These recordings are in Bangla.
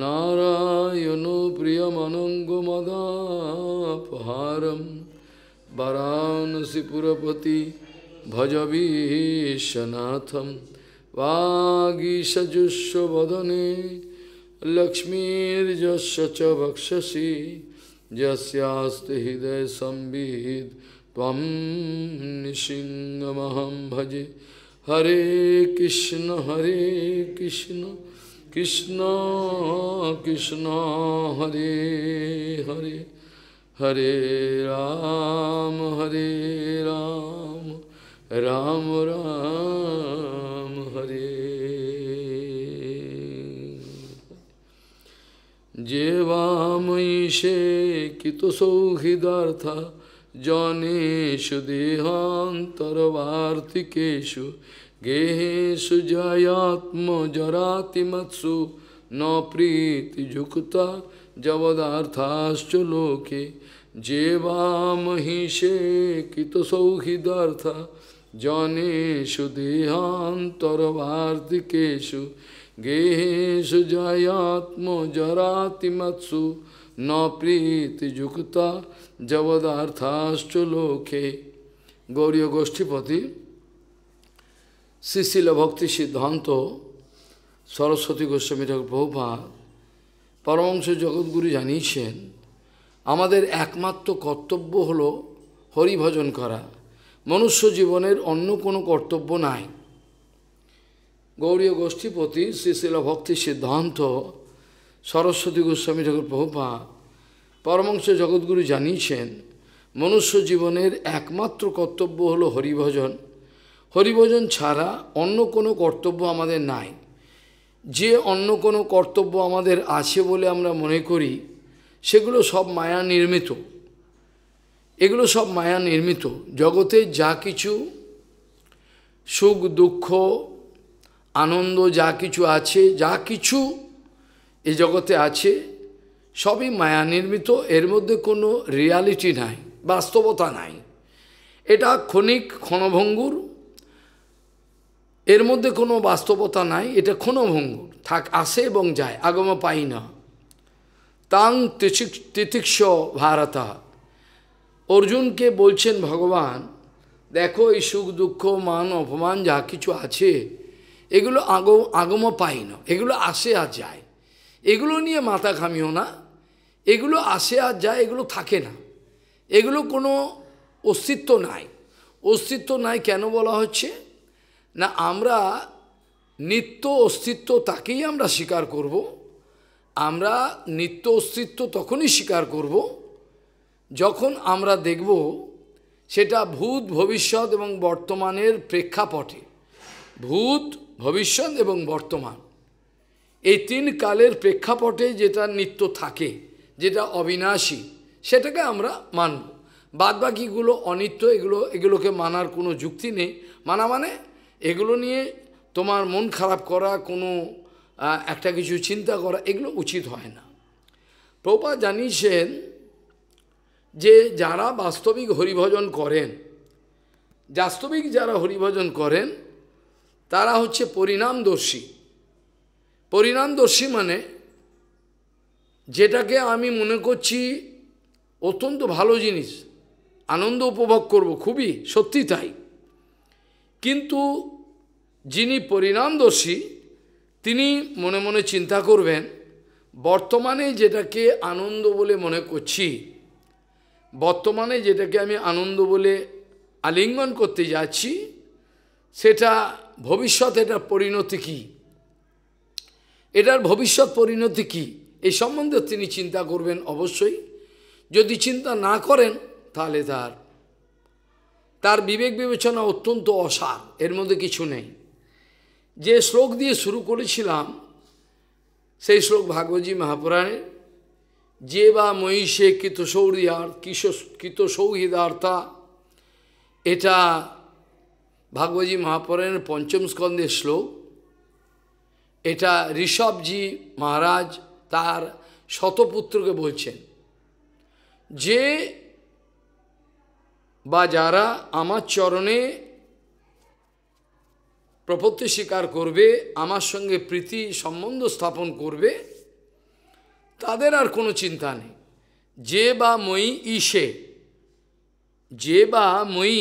नारायणो प्रियमनङ्गमदापहारं वरानसिपुरपति भजवीशनाथं वागीशजुष्वदने लक्ष्मीर्यस्य च वक्षसि हृदय हृदयसंविद् त्वं निशिङ्गमहं भजे हरे कृष्ण हरे कृष्ण कृष्ण कृष्ण हरे हरे हरे राम हरे राम राम राम हरे जेवामयीशे कितुसौहृदार्थ जनेषु देहान्तरवार्तिकेषु গেহেশু জরাতি মৎসু ন প্রীতি প্রীতিযুক্তা জবদার্থাশ্চ লোকে জেবামহিষে কৃতসৌহৃদার্থ জনেষু দেহান্তরবার্তিকেশু গেহেশু জয়াত্ম জরাতি মৎসু ন প্রীতিযুক্তা জবদার্থাশ্চ লোকে গৌরীয় গোষ্ঠীপতি শ্রীশিল ভক্তি সিদ্ধান্ত সরস্বতী গোস্বামী ঠাকুর প্রভুপাত পরমংশ জগৎগুরু জানিয়েছেন আমাদের একমাত্র কর্তব্য হল হরিভজন করা মনুষ্য জীবনের অন্য কোনো কর্তব্য নাই গৌরীয় গোষ্ঠীপতি শ্রীশিল ভক্তি সিদ্ধান্ত সরস্বতী গোস্বামী ঠাকুর প্রভুপা পরমংশ জগৎগুরু জানিয়েছেন মনুষ্য জীবনের একমাত্র কর্তব্য হল হরিভজন হরিভজন ছাড়া অন্য কোনো কর্তব্য আমাদের নাই যে অন্য কোনো কর্তব্য আমাদের আছে বলে আমরা মনে করি সেগুলো সব মায়া নির্মিত এগুলো সব মায়া নির্মিত জগতে যা কিছু সুখ দুঃখ আনন্দ যা কিছু আছে যা কিছু এ জগতে আছে সবই মায়া নির্মিত এর মধ্যে কোনো রিয়ালিটি নাই বাস্তবতা নাই এটা ক্ষণিক ক্ষণভঙ্গুর এর মধ্যে কোনো বাস্তবতা নাই এটা ক্ষণভঙ্গুর থাক আসে এবং যায় আগম পাই না তাং তিতিক্ষ ভারত অর্জুনকে বলছেন ভগবান দেখো এই সুখ দুঃখ মান অপমান যা কিছু আছে এগুলো আগ আগম পাই না এগুলো আসে আর যায় এগুলো নিয়ে মাথা ঘামিও না এগুলো আসে আর যায় এগুলো থাকে না এগুলো কোনো অস্তিত্ব নাই অস্তিত্ব নাই কেন বলা হচ্ছে না আমরা নিত্য অস্তিত্ব তাকেই আমরা স্বীকার করব আমরা নিত্য অস্তিত্ব তখনই স্বীকার করব যখন আমরা দেখব সেটা ভূত ভবিষ্যৎ এবং বর্তমানের প্রেক্ষাপটে ভূত ভবিষ্যৎ এবং বর্তমান এই তিন কালের প্রেক্ষাপটে যেটা নিত্য থাকে যেটা অবিনাশী সেটাকে আমরা মানব বাদবাকিগুলো অনিত্য এগুলো এগুলোকে মানার কোনো যুক্তি নেই মানা মানে এগুলো নিয়ে তোমার মন খারাপ করা কোনো একটা কিছু চিন্তা করা এগুলো উচিত হয় না প্রপা জানিয়েছেন যে যারা বাস্তবিক হরিভজন করেন বাস্তবিক যারা হরিভজন করেন তারা হচ্ছে পরিণামদর্শী পরিণামদর্শী মানে যেটাকে আমি মনে করছি অত্যন্ত ভালো জিনিস আনন্দ উপভোগ করব খুবই সত্যি তাই কিন্তু যিনি পরিণামদর্শী তিনি মনে মনে চিন্তা করবেন বর্তমানে যেটাকে আনন্দ বলে মনে করছি বর্তমানে যেটাকে আমি আনন্দ বলে আলিঙ্গন করতে যাচ্ছি সেটা ভবিষ্যতে এটার পরিণতি কী এটার ভবিষ্যৎ পরিণতি কী এই সম্বন্ধে তিনি চিন্তা করবেন অবশ্যই যদি চিন্তা না করেন তাহলে তার তার বিবেক বিবেচনা অত্যন্ত অসার এর মধ্যে কিছু নেই যে শ্লোক দিয়ে শুরু করেছিলাম সেই শ্লোক ভাগবতী মহাপুরাণের যে বা মহিষে কৃতসৌরিয়ার কিশ কৃতসৌহৃদার্থা এটা ভাগবতী মহাপুরাণের পঞ্চম স্কন্ধের শ্লোক এটা ঋষভজি মহারাজ তার শতপুত্রকে বলছেন যে বা যারা আমার চরণে প্রপত্তি স্বীকার করবে আমার সঙ্গে প্রীতি সম্বন্ধ স্থাপন করবে তাদের আর কোনো চিন্তা নেই যে বা মই ইসে যে বা মই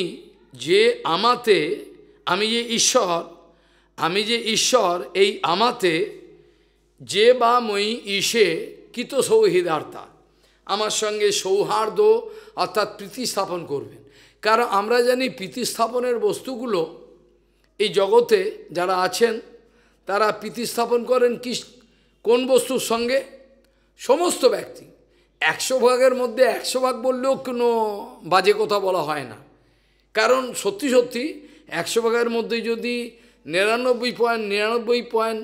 যে আমাতে আমি যে ঈশ্বর আমি যে ঈশ্বর এই আমাতে যে বা মই ইসে কিত সৌহিদার্তা আমার সঙ্গে সৌহার্দ্য অর্থাৎ প্রীতি স্থাপন করবেন কারণ আমরা জানি প্রীতি স্থাপনের বস্তুগুলো এই জগতে যারা আছেন তারা প্রীতি স্থাপন করেন কি কোন বস্তুর সঙ্গে সমস্ত ব্যক্তি একশো ভাগের মধ্যে একশো ভাগ বললেও কোনো বাজে কথা বলা হয় না কারণ সত্যি সত্যি একশো ভাগের মধ্যে যদি নিরানব্বই পয়েন্ট নিরানব্বই পয়েন্ট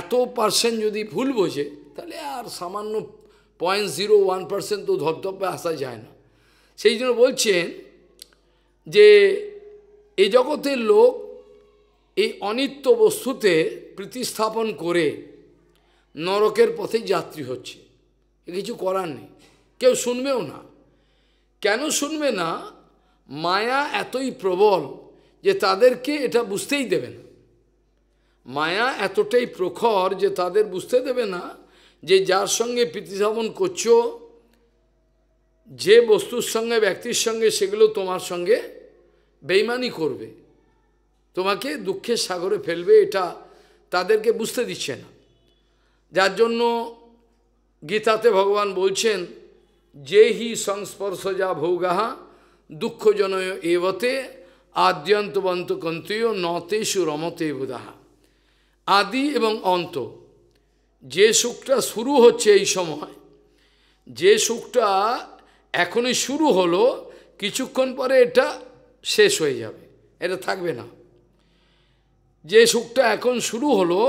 এত পার্সেন্ট যদি ভুল বোঝে তাহলে আর সামান্য পয়েন্ট জিরো ওয়ান পার্সেন্ট তো ধর্তব্যে আসা যায় না সেই জন্য বলছেন যে এই জগতের লোক এই অনিত্য বস্তুতে প্রতিস্থাপন করে নরকের পথে যাত্রী হচ্ছে কিছু করার নেই কেউ শুনবেও না কেন শুনবে না মায়া এতই প্রবল যে তাদেরকে এটা বুঝতেই দেবে না মায়া এতটাই প্রখর যে তাদের বুঝতে দেবে না যে যার সঙ্গে প্রীতিস্থাপন করছো যে বস্তুর সঙ্গে ব্যক্তির সঙ্গে সেগুলো তোমার সঙ্গে বেইমানি করবে তোমাকে দুঃখের সাগরে ফেলবে এটা তাদেরকে বুঝতে দিচ্ছে না যার জন্য গীতাতে ভগবান বলছেন যে হি সংস্পর্শ যা ভৌগাহা দুঃখজনয় এবতে আদ্যন্তবন্ত কন্তীয় নতেষু রমতে বুধাহা আদি এবং অন্ত যে সুখটা শুরু হচ্ছে এই সময় যে সুখটা এখনই শুরু হলো কিছুক্ষণ পরে এটা শেষ হয়ে যাবে এটা থাকবে না যে সুখটা এখন শুরু হলো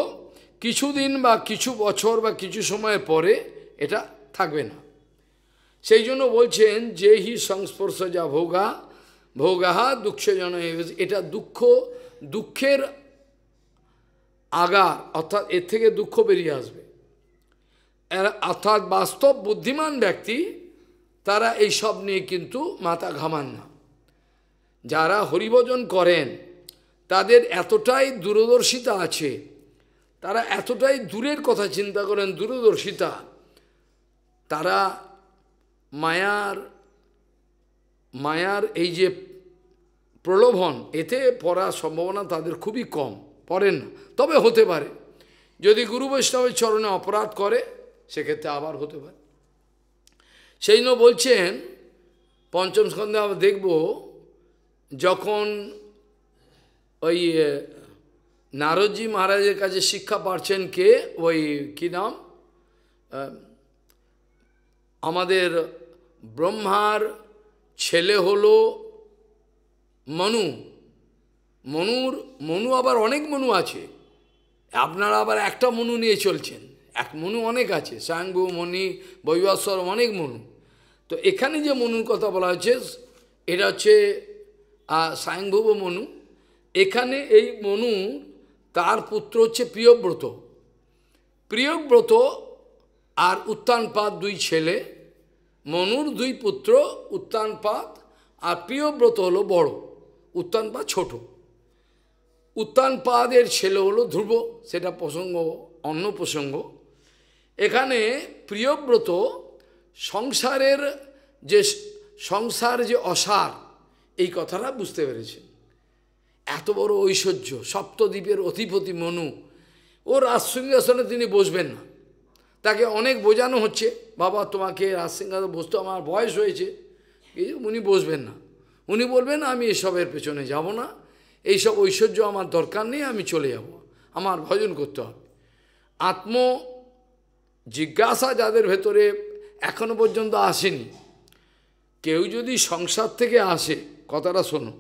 কিছুদিন বা কিছু বছর বা কিছু সময় পরে এটা থাকবে না সেই জন্য বলছেন যে হি সংস্পর্শ যা ভোগা ভোগাহা দুঃখজন এটা দুঃখ দুঃখের আগা অর্থাৎ এর থেকে দুঃখ বেরিয়ে আসবে অর্থাৎ বাস্তব বুদ্ধিমান ব্যক্তি তারা এই সব নিয়ে কিন্তু মাথা ঘামান না যারা হরিভজন করেন তাদের এতটাই দূরদর্শিতা আছে তারা এতটাই দূরের কথা চিন্তা করেন দূরদর্শিতা তারা মায়ার মায়ার এই যে প্রলোভন এতে পড়ার সম্ভাবনা তাদের খুবই কম পড়েন না তবে হতে পারে যদি গুরু বৈষ্ণবের চরণে অপরাধ করে সেক্ষেত্রে আবার হতে পারে সেই জন্য বলছেন পঞ্চম স্কন্ধে আবার দেখব যখন ওই নারদজি মহারাজের কাছে শিক্ষা পাচ্ছেন কে ওই কী নাম আমাদের ব্রহ্মার ছেলে হলো মনু মনুর মনু আবার অনেক মনু আছে আপনারা আবার একটা মনু নিয়ে চলছেন এক মনু অনেক আছে স্বয়ংভু মণি বৈবাসর অনেক মনু তো এখানে যে মনুর কথা বলা হচ্ছে এটা হচ্ছে স্বয়ংভুব মনু এখানে এই মনু তার পুত্র হচ্ছে প্রিয়ব্রত প্রিয়ব্রত আর উত্তানপাত দুই ছেলে মনুর দুই পুত্র উত্তানপাত আর প্রিয়ব্রত হলো বড় উত্তানপাত ছোট উত্তানপাদের ছেলে হলো ধ্রুব সেটা প্রসঙ্গ অন্য প্রসঙ্গ এখানে প্রিয়ব্রত সংসারের যে সংসার যে অসার এই কথাটা বুঝতে পেরেছেন এত বড় ঐশ্বর্য সপ্তদ্বীপের অধিপতি মনু ও রাজসিংহাসনে তিনি বসবেন না তাকে অনেক বোঝানো হচ্ছে বাবা তোমাকে রাজসিংহাসন বসতে আমার বয়স হয়েছে উনি বসবেন না উনি বলবেন আমি এসবের পেছনে যাব না এইসব ঐশ্বর্য আমার দরকার নেই আমি চলে যাব আমার ভজন করতে হবে আত্ম জিজ্ঞাসা যাদের ভেতরে এখনো পর্যন্ত আসেনি কেউ যদি সংসার থেকে আসে কথাটা শোনো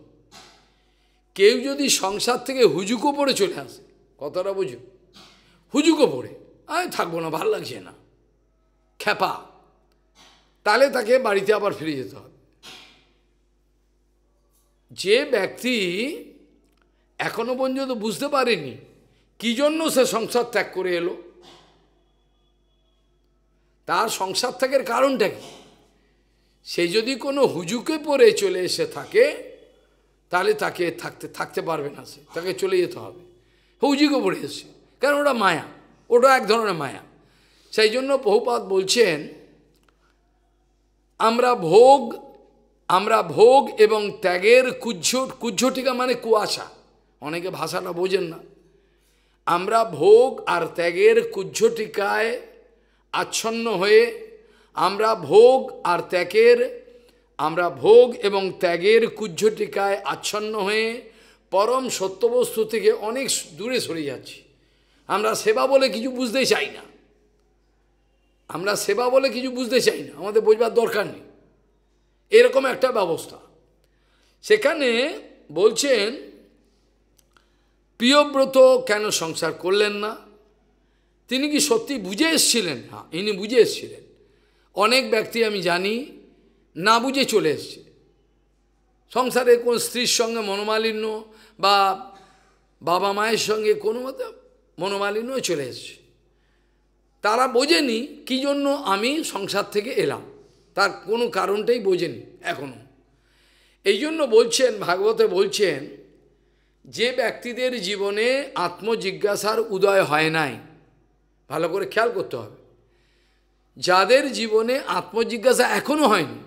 কেউ যদি সংসার থেকে হুজুকো পড়ে চলে আসে কথাটা বুঝো হুজুকো পড়ে আমি থাকবো না ভাল লাগছে না খ্যাপা তাহলে তাকে বাড়িতে আবার ফিরে যেতে হবে যে ব্যক্তি এখনো পর্যন্ত বুঝতে পারেনি কি জন্য সে সংসার ত্যাগ করে এলো তার সংসার থেকে কারণটা কি সে যদি কোনো হুজুকে পরে চলে এসে থাকে তাহলে তাকে থাকতে থাকতে পারবে না সে তাকে চলে যেতে হবে হুজুকে পড়ে এসে কারণ ওটা মায়া ওটা এক ধরনের মায়া সেই জন্য বহুপাত বলছেন আমরা ভোগ আমরা ভোগ এবং ত্যাগের কুজ্জ কুজ্জটিকা মানে কুয়াশা অনেকে ভাষাটা বোঝেন না আমরা ভোগ আর ত্যাগের কুজ্জটিকায় আচ্ছন্ন হয়ে আমরা ভোগ আর ত্যাগের আমরা ভোগ এবং ত্যাগের কুজ্জটিকায় আচ্ছন্ন হয়ে পরম সত্যবস্তু থেকে অনেক দূরে সরে যাচ্ছি আমরা সেবা বলে কিছু বুঝতে চাই না আমরা সেবা বলে কিছু বুঝতে চাই না আমাদের বোঝবার দরকার নেই এরকম একটা ব্যবস্থা সেখানে বলছেন প্রিয়ব্রত কেন সংসার করলেন না তিনি কি সত্যি বুঝে এসেছিলেন হ্যাঁ ইনি বুঝে এসেছিলেন অনেক ব্যক্তি আমি জানি না বুঝে চলে এসছে সংসারে কোন স্ত্রীর সঙ্গে মনোমালিন্য বা বাবা মায়ের সঙ্গে কোনো মতো মনোমালিন্য চলে এসছে তারা বোঝেনি কি জন্য আমি সংসার থেকে এলাম তার কোনো কারণটাই বোঝেনি এখনও এই জন্য বলছেন ভাগবতে বলছেন যে ব্যক্তিদের জীবনে আত্মজিজ্ঞাসার উদয় হয় নাই ভালো করে খেয়াল করতে হবে যাদের জীবনে আত্মজিজ্ঞাসা এখনও হয়নি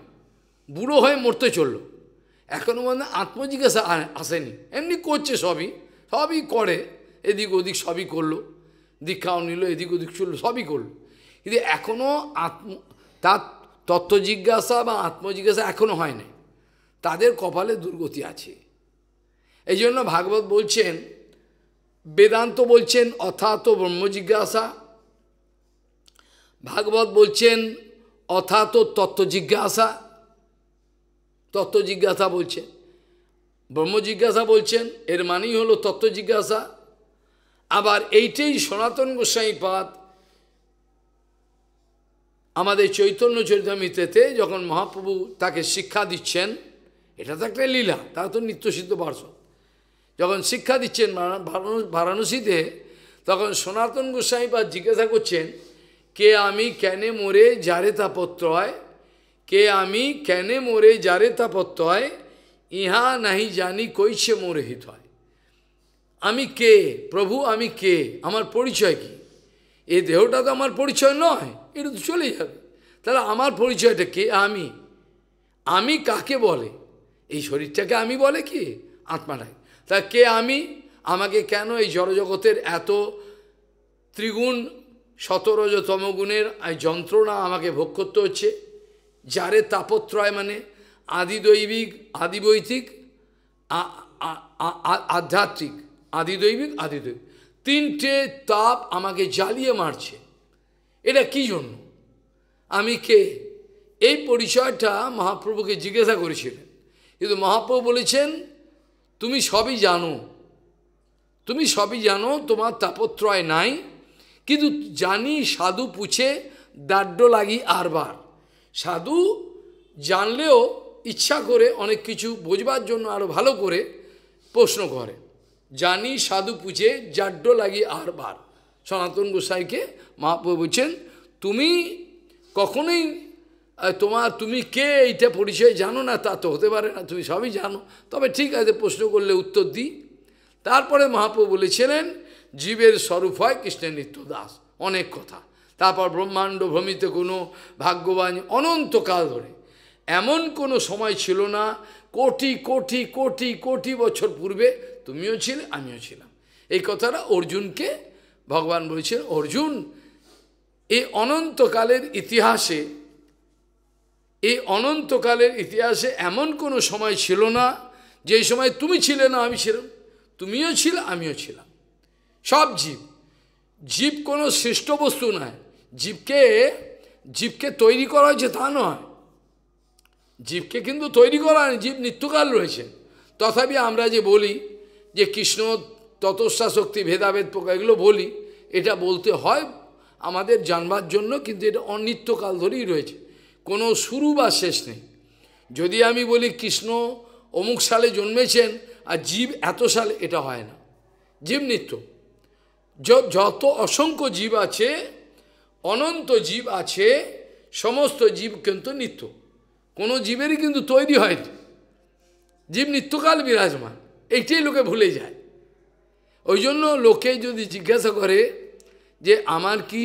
বুড়ো হয়ে মরতে চলল এখনও মানে আত্মজিজ্ঞাসা আসেনি এমনি করছে সবই সবই করে এদিক ওদিক সবই করলো দীক্ষাও নিল এদিক ওদিক চললো সবই করলো কিন্তু এখনও আত্ম তার তত্ত্ব জিজ্ঞাসা বা আত্মজিজ্ঞাসা এখনও হয় নাই তাদের কপালে দুর্গতি আছে এই জন্য ভাগবত বলছেন বেদান্ত বলছেন অথাত ব্রহ্মজিজ্ঞাসা ভাগবত বলছেন তো তত্ত্ব জিজ্ঞাসা তত্ত্ব জিজ্ঞাসা বলছেন ব্রহ্ম জিজ্ঞাসা বলছেন এর মানেই হলো তত্ত্ব জিজ্ঞাসা আবার এইটাই সনাতন গোস্বাই পাত আমাদের চৈতন্য চরিতামিতেতে যখন মহাপ্রভু তাকে শিক্ষা দিচ্ছেন এটা তো একটা লীলা তা তো নিত্যসিদ্ধ পার্শ্ব যখন শিক্ষা দিচ্ছেন বারাণসীতে তখন সনাতন গোস্বাই পাত জিজ্ঞাসা করছেন কে আমি কেনে মোরে যারে হয় কে আমি কেনে মোরে যারে হয় ইহা নাহি জানি কইছে মোরে হিত হয় আমি কে প্রভু আমি কে আমার পরিচয় কি এ দেহটা তো আমার পরিচয় নয় এটা তো চলে যাবে তাহলে আমার পরিচয়টা কে আমি আমি কাকে বলে এই শরীরটাকে আমি বলে কি আত্মাটাকে তা কে আমি আমাকে কেন এই জড়জগতের এত ত্রিগুণ শতরজতম গুণের যন্ত্রণা আমাকে ভোগ করতে হচ্ছে যারে তাপত্রয় মানে আদিদৈবিক আদিবৈতিক আধ্যাত্মিক আদিদৈবিক আদিদৈবিক তিনটে তাপ আমাকে জ্বালিয়ে মারছে এটা কি জন্য আমি কে এই পরিচয়টা মহাপ্রভুকে জিজ্ঞাসা করেছিলেন কিন্তু মহাপ্রভু বলেছেন তুমি সবই জানো তুমি সবই জানো তোমার তাপত্রয় নাই কিন্তু জানি সাধু পুছে দাড্য লাগি আরবার সাধু জানলেও ইচ্ছা করে অনেক কিছু বোঝবার জন্য আরও ভালো করে প্রশ্ন করে জানি সাধু পুছে জাড্য লাগি আরবার সনাতন গোসাইকে মহাপ্রভু বলছেন তুমি কখনোই তোমার তুমি কে এইটা পরিচয় জানো না তা তো হতে পারে না তুমি সবই জানো তবে ঠিক আছে প্রশ্ন করলে উত্তর দিই তারপরে মহাপ্রভু বলেছিলেন জীবের স্বরূপ হয় কৃষ্ণের দাস অনেক কথা তারপর ব্রহ্মাণ্ড ভ্রমিতে কোনো ভাগ্যবান অনন্তকাল ধরে এমন কোনো সময় ছিল না কোটি কোটি কোটি কোটি বছর পূর্বে তুমিও ছিলে আমিও ছিলাম এই কথাটা অর্জুনকে ভগবান বলছেন অর্জুন এই অনন্তকালের ইতিহাসে এই অনন্তকালের ইতিহাসে এমন কোনো সময় ছিল না যে সময় তুমি ছিলে না আমি ছিলাম তুমিও ছিল আমিও ছিলাম সব জীব জীব কোনো শ্রেষ্ঠ বস্তু নয় জীবকে জীবকে তৈরি করা হয়েছে তা নয় জীবকে কিন্তু তৈরি করা হয় জীব নিত্যকাল রয়েছে তথাপি আমরা যে বলি যে কৃষ্ণ ততস্যা শক্তি ভেদাভেদ পোকা এগুলো বলি এটা বলতে হয় আমাদের জানবার জন্য কিন্তু এটা অনিত্যকাল ধরেই রয়েছে কোনো শুরু বা শেষ নেই যদি আমি বলি কৃষ্ণ অমুক সালে জন্মেছেন আর জীব এত সালে এটা হয় না জীব নিত্য যত অসংখ্য জীব আছে অনন্ত জীব আছে সমস্ত জীব কিন্তু নিত্য কোনো জীবেরই কিন্তু তৈরি হয়নি জীব নিত্যকাল বিরাজমান এইটাই লোকে ভুলে যায় ওই জন্য লোকে যদি জিজ্ঞাসা করে যে আমার কি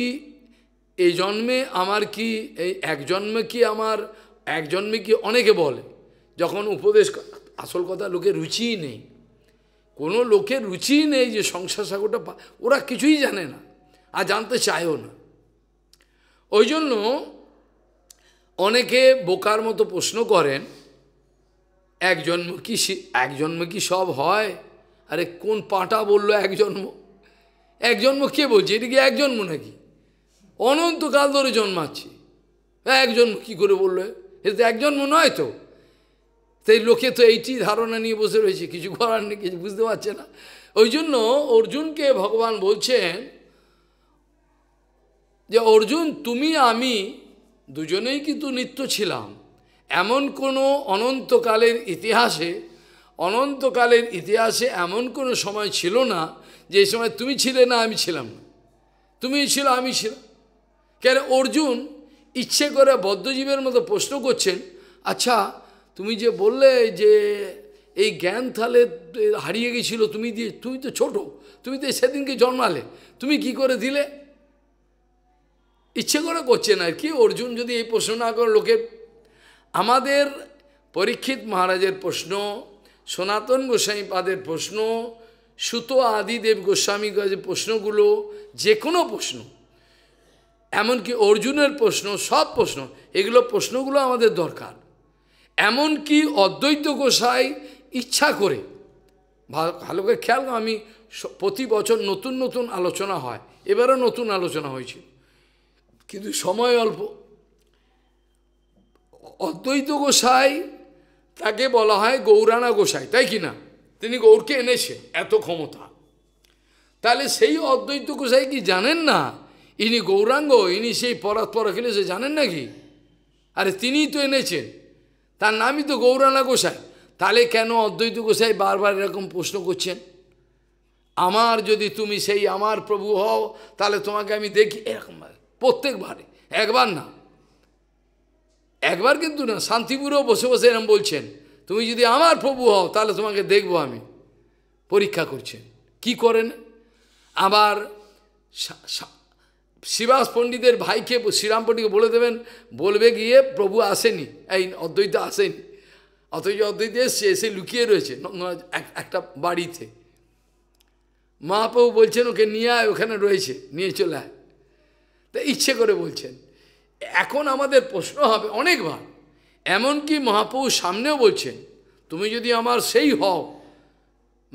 এই জন্মে আমার কি এই এক জন্মে কি আমার এক জন্মে কি অনেকে বলে যখন উপদেশ আসল কথা লোকে রুচিই নেই কোনো লোকের রুচি নেই যে সংসার সাগরটা ওরা কিছুই জানে না আর জানতে চায়ও না ওই জন্য অনেকে বোকার মতো প্রশ্ন করেন এক জন্ম কি এক জন্ম কি সব হয় আরে কোন পাটা বলল এক জন্ম এক জন্ম কে বলছে এটা কি এক জন্ম নাকি অনন্তকাল ধরে জন্মাচ্ছি এক জন্ম কি করে বললো এটা এক জন্ম নয় তো তাই লোকে তো এইটি ধারণা নিয়ে বসে রয়েছে কিছু করার নেই কিছু বুঝতে পারছে না ওই জন্য অর্জুনকে ভগবান বলছেন যে অর্জুন তুমি আমি দুজনেই কিন্তু নিত্য ছিলাম এমন কোনো অনন্তকালের ইতিহাসে অনন্তকালের ইতিহাসে এমন কোনো সময় ছিল না যে সময় তুমি ছিলে না আমি ছিলাম না তুমি ছিল আমি ছিলাম কেন অর্জুন ইচ্ছে করে বদ্ধজীবের মতো প্রশ্ন করছেন আচ্ছা তুমি যে বললে যে এই জ্ঞান তাহলে হারিয়ে গেছিল তুমি দিয়ে তুমি তো ছোট তুমি তো সেদিনকে জন্মালে তুমি কি করে দিলে ইচ্ছে করে করছে না কি অর্জুন যদি এই প্রশ্ন না করে লোকে আমাদের পরীক্ষিত মহারাজের প্রশ্ন সনাতন গোস্বামী পাদের প্রশ্ন সুতো আদিদেব গোস্বামী যে প্রশ্নগুলো যে কোনো প্রশ্ন এমনকি অর্জুনের প্রশ্ন সব প্রশ্ন এগুলো প্রশ্নগুলো আমাদের দরকার এমনকি অদ্বৈত গোসাই ইচ্ছা করে ভালো করে খেয়াল আমি প্রতি বছর নতুন নতুন আলোচনা হয় এবারও নতুন আলোচনা হয়েছে কিন্তু সময় অল্প অদ্বৈত গোসাই তাকে বলা হয় গৌরানা গোসাই তাই কি না তিনি গৌরকে এনেছেন এত ক্ষমতা তাহলে সেই অদ্বৈত গোসাই কি জানেন না ইনি গৌরাঙ্গ ইনি সেই পরাৎপর খেলেছে জানেন নাকি আরে তিনিই তো এনেছেন তার নামই তো গৌরানা গোসাই তাহলে কেন অদ্বৈত গোসাই বারবার এরকম প্রশ্ন করছেন আমার যদি তুমি সেই আমার প্রভু হও তাহলে তোমাকে আমি দেখি এরকমভাবে প্রত্যেকবারে একবার না একবার কিন্তু না শান্তিপুরেও বসে বসে এরম বলছেন তুমি যদি আমার প্রভু হও তাহলে তোমাকে দেখব আমি পরীক্ষা করছেন কি করেন আবার শিবাস পণ্ডিতের ভাইকে শ্রীরাম পণ্ডিতকে বলে দেবেন বলবে গিয়ে প্রভু আসেনি এই অদ্বৈত আসেনি অথচ অদ্বৈত এসছে এসে লুকিয়ে রয়েছে একটা বাড়িতে মহাপ্রভু বলছেন ওকে নিয়ে আয় ওখানে রয়েছে নিয়ে চলে আয় তা ইচ্ছে করে বলছেন এখন আমাদের প্রশ্ন হবে অনেকবার এমনকি মহাপ্রভু সামনেও বলছেন তুমি যদি আমার সেই হও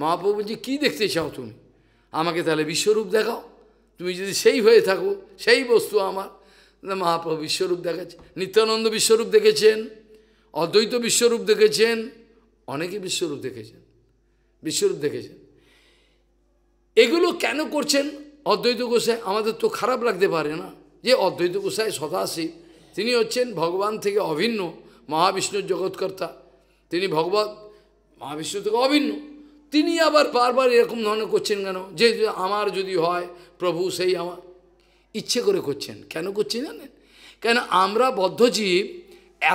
মহাপ্রভু বলছি কী দেখতে চাও তুমি আমাকে তাহলে বিশ্বরূপ দেখাও তুমি যদি সেই হয়ে থাকো সেই বস্তু আমার মহাপ্রভু বিশ্বরূপ দেখাচ্ছে নিত্যানন্দ বিশ্বরূপ দেখেছেন অদ্বৈত বিশ্বরূপ দেখেছেন অনেকে বিশ্বরূপ দেখেছেন বিশ্বরূপ দেখেছেন এগুলো কেন করছেন অদ্বৈত গোসাই আমাদের তো খারাপ লাগতে পারে না যে অদ্বৈত গোসাই সদাশিব তিনি হচ্ছেন ভগবান থেকে অভিন্ন মহাবিষ্ণুর জগৎকর্তা তিনি ভগবান মহাবিষ্ণু থেকে অভিন্ন তিনি আবার বারবার এরকম ধরনের করছেন কেন যে আমার যদি হয় প্রভু সেই আমার ইচ্ছে করে করছেন কেন করছেন জানেন কেন আমরা বদ্ধজীব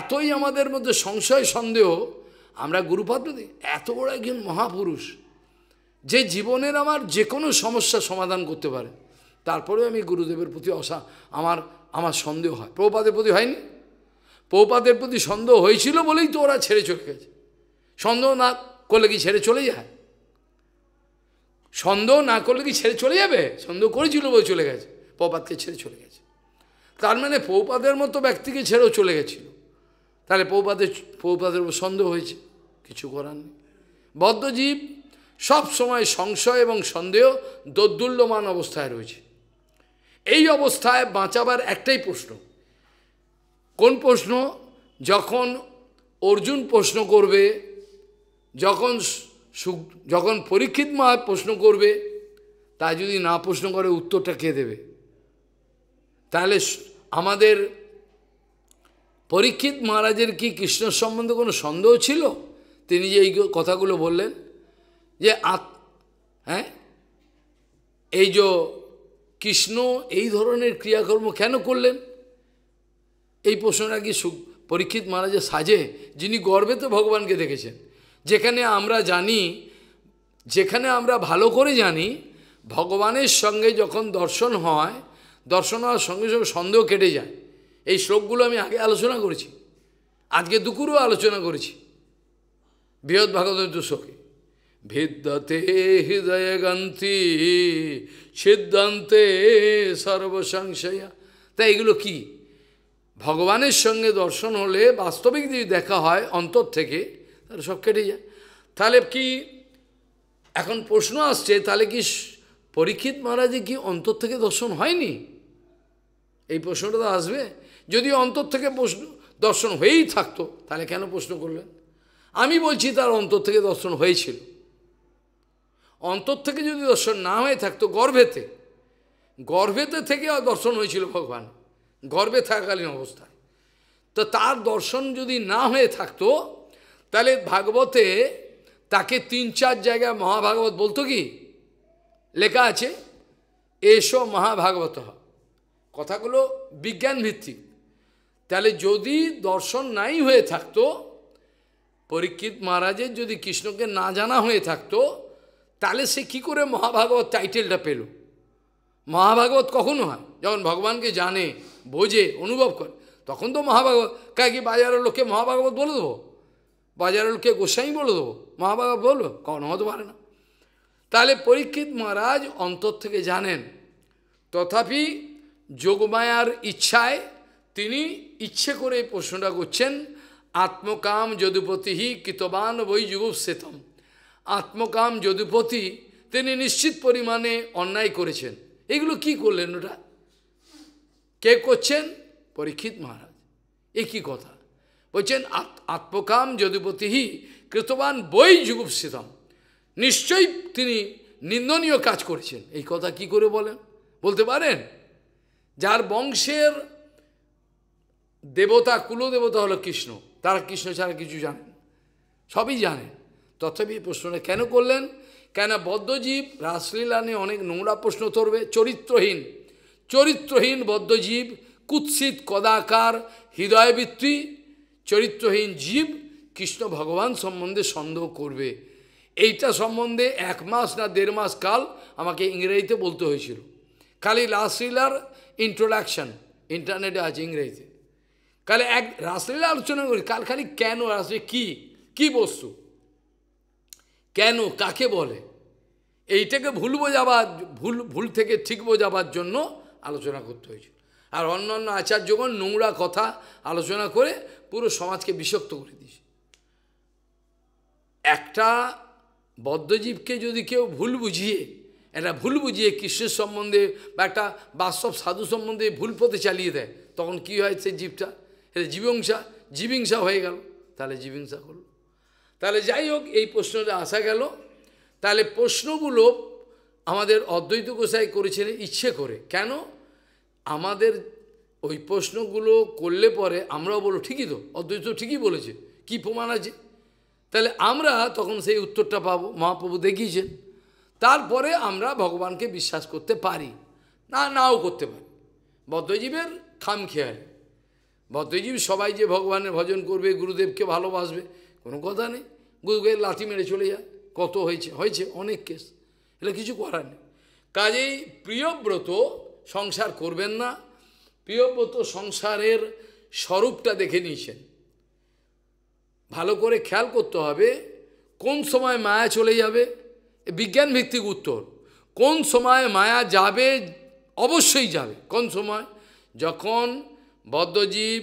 এতই আমাদের মধ্যে সংশয় সন্দেহ আমরা গুরুপাত্রদি এত বড় একজন মহাপুরুষ যে জীবনের আমার যে কোনো সমস্যা সমাধান করতে পারে তারপরেও আমি গুরুদেবের প্রতি অসা আমার আমার সন্দেহ হয় প্রপাদের প্রতি হয়নি প্রপাদের প্রতি সন্দেহ হয়েছিল বলেই তো ওরা ছেড়ে চলে গেছে সন্দেহ না করলে কি ছেড়ে চলে যায় সন্দেহ না করলে কি ছেড়ে চলে যাবে সন্দেহ করেছিল বলে চলে গেছে পৌপাতকে ছেড়ে চলে গেছে তার মানে পৌপাদের মতো ব্যক্তিকে ছেড়েও চলে গেছিল তাহলে পৌপাদের পৌপাদের উপর সন্দেহ হয়েছে কিছু করার নেই বদ্ধজীব সব সময় সংশয় এবং সন্দেহ দোদ্দুল্যমান অবস্থায় রয়েছে এই অবস্থায় বাঁচাবার একটাই প্রশ্ন কোন প্রশ্ন যখন অর্জুন প্রশ্ন করবে যখন সুখ যখন পরীক্ষিত মহারাজ প্রশ্ন করবে তা যদি না প্রশ্ন করে উত্তরটা কে দেবে তাহলে আমাদের পরীক্ষিত মহারাজের কি কৃষ্ণ সম্বন্ধে কোনো সন্দেহ ছিল তিনি যে এই কথাগুলো বললেন যে আত হ্যাঁ এই যে কৃষ্ণ এই ধরনের ক্রিয়াকর্ম কেন করলেন এই প্রশ্নটা কি পরীক্ষিত মহারাজের সাজে যিনি গর্বে তো ভগবানকে দেখেছেন যেখানে আমরা জানি যেখানে আমরা ভালো করে জানি ভগবানের সঙ্গে যখন দর্শন হয় দর্শন হওয়ার সঙ্গে সঙ্গে সন্দেহ কেটে যায় এই শ্লোকগুলো আমি আগে আলোচনা করেছি আজকে দুপুরও আলোচনা করেছি বৃহৎ ভাগবত দুশোকে ভিদ্যতে হৃদয় গান্তি সিদ্ধান্তে সর্বসংশয়া তাই এগুলো কি ভগবানের সঙ্গে দর্শন হলে বাস্তবিক যদি দেখা হয় অন্তর থেকে তাহলে সব কেটে যায় তাহলে কি এখন প্রশ্ন আসছে তাহলে কি পরীক্ষিত মহারাজে কি অন্তর থেকে দর্শন হয়নি এই প্রশ্নটা তো আসবে যদি অন্তর থেকে প্রশ্ন দর্শন হয়েই থাকতো তাহলে কেন প্রশ্ন করলেন আমি বলছি তার অন্তর থেকে দর্শন হয়েছিল অন্তর থেকে যদি দর্শন না হয়ে থাকতো গর্ভেতে গর্ভেতে থেকে দর্শন হয়েছিল ভগবান গর্ভে থাকাকালীন অবস্থায় তো তার দর্শন যদি না হয়ে থাকতো তাহলে ভাগবতে তাকে তিন চার জায়গায় মহাভাগবত বলতো কি লেখা আছে এসো মহাভাগবত কথাগুলো বিজ্ঞান ভিত্তিক তাহলে যদি দর্শন নাই হয়ে থাকতো পরীক্ষিত মহারাজের যদি কৃষ্ণকে না জানা হয়ে থাকতো তাহলে সে কি করে মহাভাগবত টাইটেলটা পেল মহাভাগবত কখনো হয় যখন ভগবানকে জানে বোঝে অনুভব করে তখন তো মহাভাগবত কাকি বাজারের লোকে মহাভাগবত বলে দেবো বাজারুলকে গোসাই বলে দেবো মহাবাবা বলবো কখনো হতে পারে না তাহলে পরীক্ষিত মহারাজ অন্তর থেকে জানেন তথাপি যোগমায়ার ইচ্ছায় তিনি ইচ্ছে করে প্রশ্নটা করছেন আত্মকাম যদুপতিহি কৃতবান বৈ যুগুপসেতম আত্মকাম যদুপতি তিনি নিশ্চিত পরিমাণে অন্যায় করেছেন এগুলো কি করলেন ওটা কে করছেন পরীক্ষিত মহারাজ এ কি কথা বলছেন আত্মকাম যদুপতিহি কৃতবান বই যুগুপসিতম নিশ্চয়ই তিনি নিন্দনীয় কাজ করেছেন এই কথা কি করে বলেন বলতে পারেন যার বংশের দেবতা কুলদেবতা হলো কৃষ্ণ তারা কৃষ্ণ ছাড়া কিছু জানেন সবই জানেন তথাপি প্রশ্নটা কেন করলেন কেন বদ্ধজীব রাসলীলা নিয়ে অনেক নোংরা প্রশ্ন তরবে চরিত্রহীন চরিত্রহীন বদ্ধজীব কুৎসিত কদাকার হৃদয়বৃত্তি চরিত্রহীন জীব কৃষ্ণ ভগবান সম্বন্ধে সন্দেহ করবে এইটা সম্বন্ধে এক মাস না দেড় মাস কাল আমাকে ইংরেজিতে বলতে হয়েছিল খালি রাসলীলার ইন্ট্রোডাকশান ইন্টারনেটে আছে ইংরেজিতে কালে এক রাসলীলা আলোচনা করি কাল খালি কেন আসবে কি কি বস্তু কেন কাকে বলে এইটাকে ভুল বোঝাবার ভুল ভুল থেকে ঠিক বোঝাবার জন্য আলোচনা করতে হয়েছে আর অন্য অন্য আচার্যগণ নোংরা কথা আলোচনা করে পুরো সমাজকে বিষক্ত করে দিয়েছে একটা বদ্ধজীবকে যদি কেউ ভুল বুঝিয়ে এটা ভুল বুঝিয়ে কৃষ্ণের সম্বন্ধে বা একটা বাস্তব সাধু সম্বন্ধে ভুল পথে চালিয়ে দেয় তখন কি হয় সেই জীবটা এটা জীবংসা জীবিংসা হয়ে গেল তাহলে জীবিংসা হল তাহলে যাই হোক এই প্রশ্নটা আসা গেল তাহলে প্রশ্নগুলো আমাদের অদ্বৈত গোসাই করেছিলেন ইচ্ছে করে কেন আমাদের ওই প্রশ্নগুলো করলে পরে আমরাও বলো ঠিকই তো অদ্বৈত ঠিকই বলেছে কি প্রমাণ আছে তাহলে আমরা তখন সেই উত্তরটা পাবো মহাপ্রভু দেখিয়েছেন তারপরে আমরা ভগবানকে বিশ্বাস করতে পারি না নাও করতে পারি বদ্ধজীবের খাম খেয়াল বদ্ধজীব সবাই যে ভগবানের ভজন করবে গুরুদেবকে ভালোবাসবে কোনো কথা নেই গুরুকে লাঠি মেরে চলে যায় কত হয়েছে হয়েছে অনেক কেস এটা কিছু করার নেই কাজেই প্রিয়ব্রত সংসার করবেন না প্রিয়ব্রত সংসারের স্বরূপটা দেখে নিয়েছেন ভালো করে খেয়াল করতে হবে কোন সময় মায়া চলে যাবে বিজ্ঞান ভিত্তিক উত্তর কোন সময় মায়া যাবে অবশ্যই যাবে কোন সময় যখন বদ্ধজীব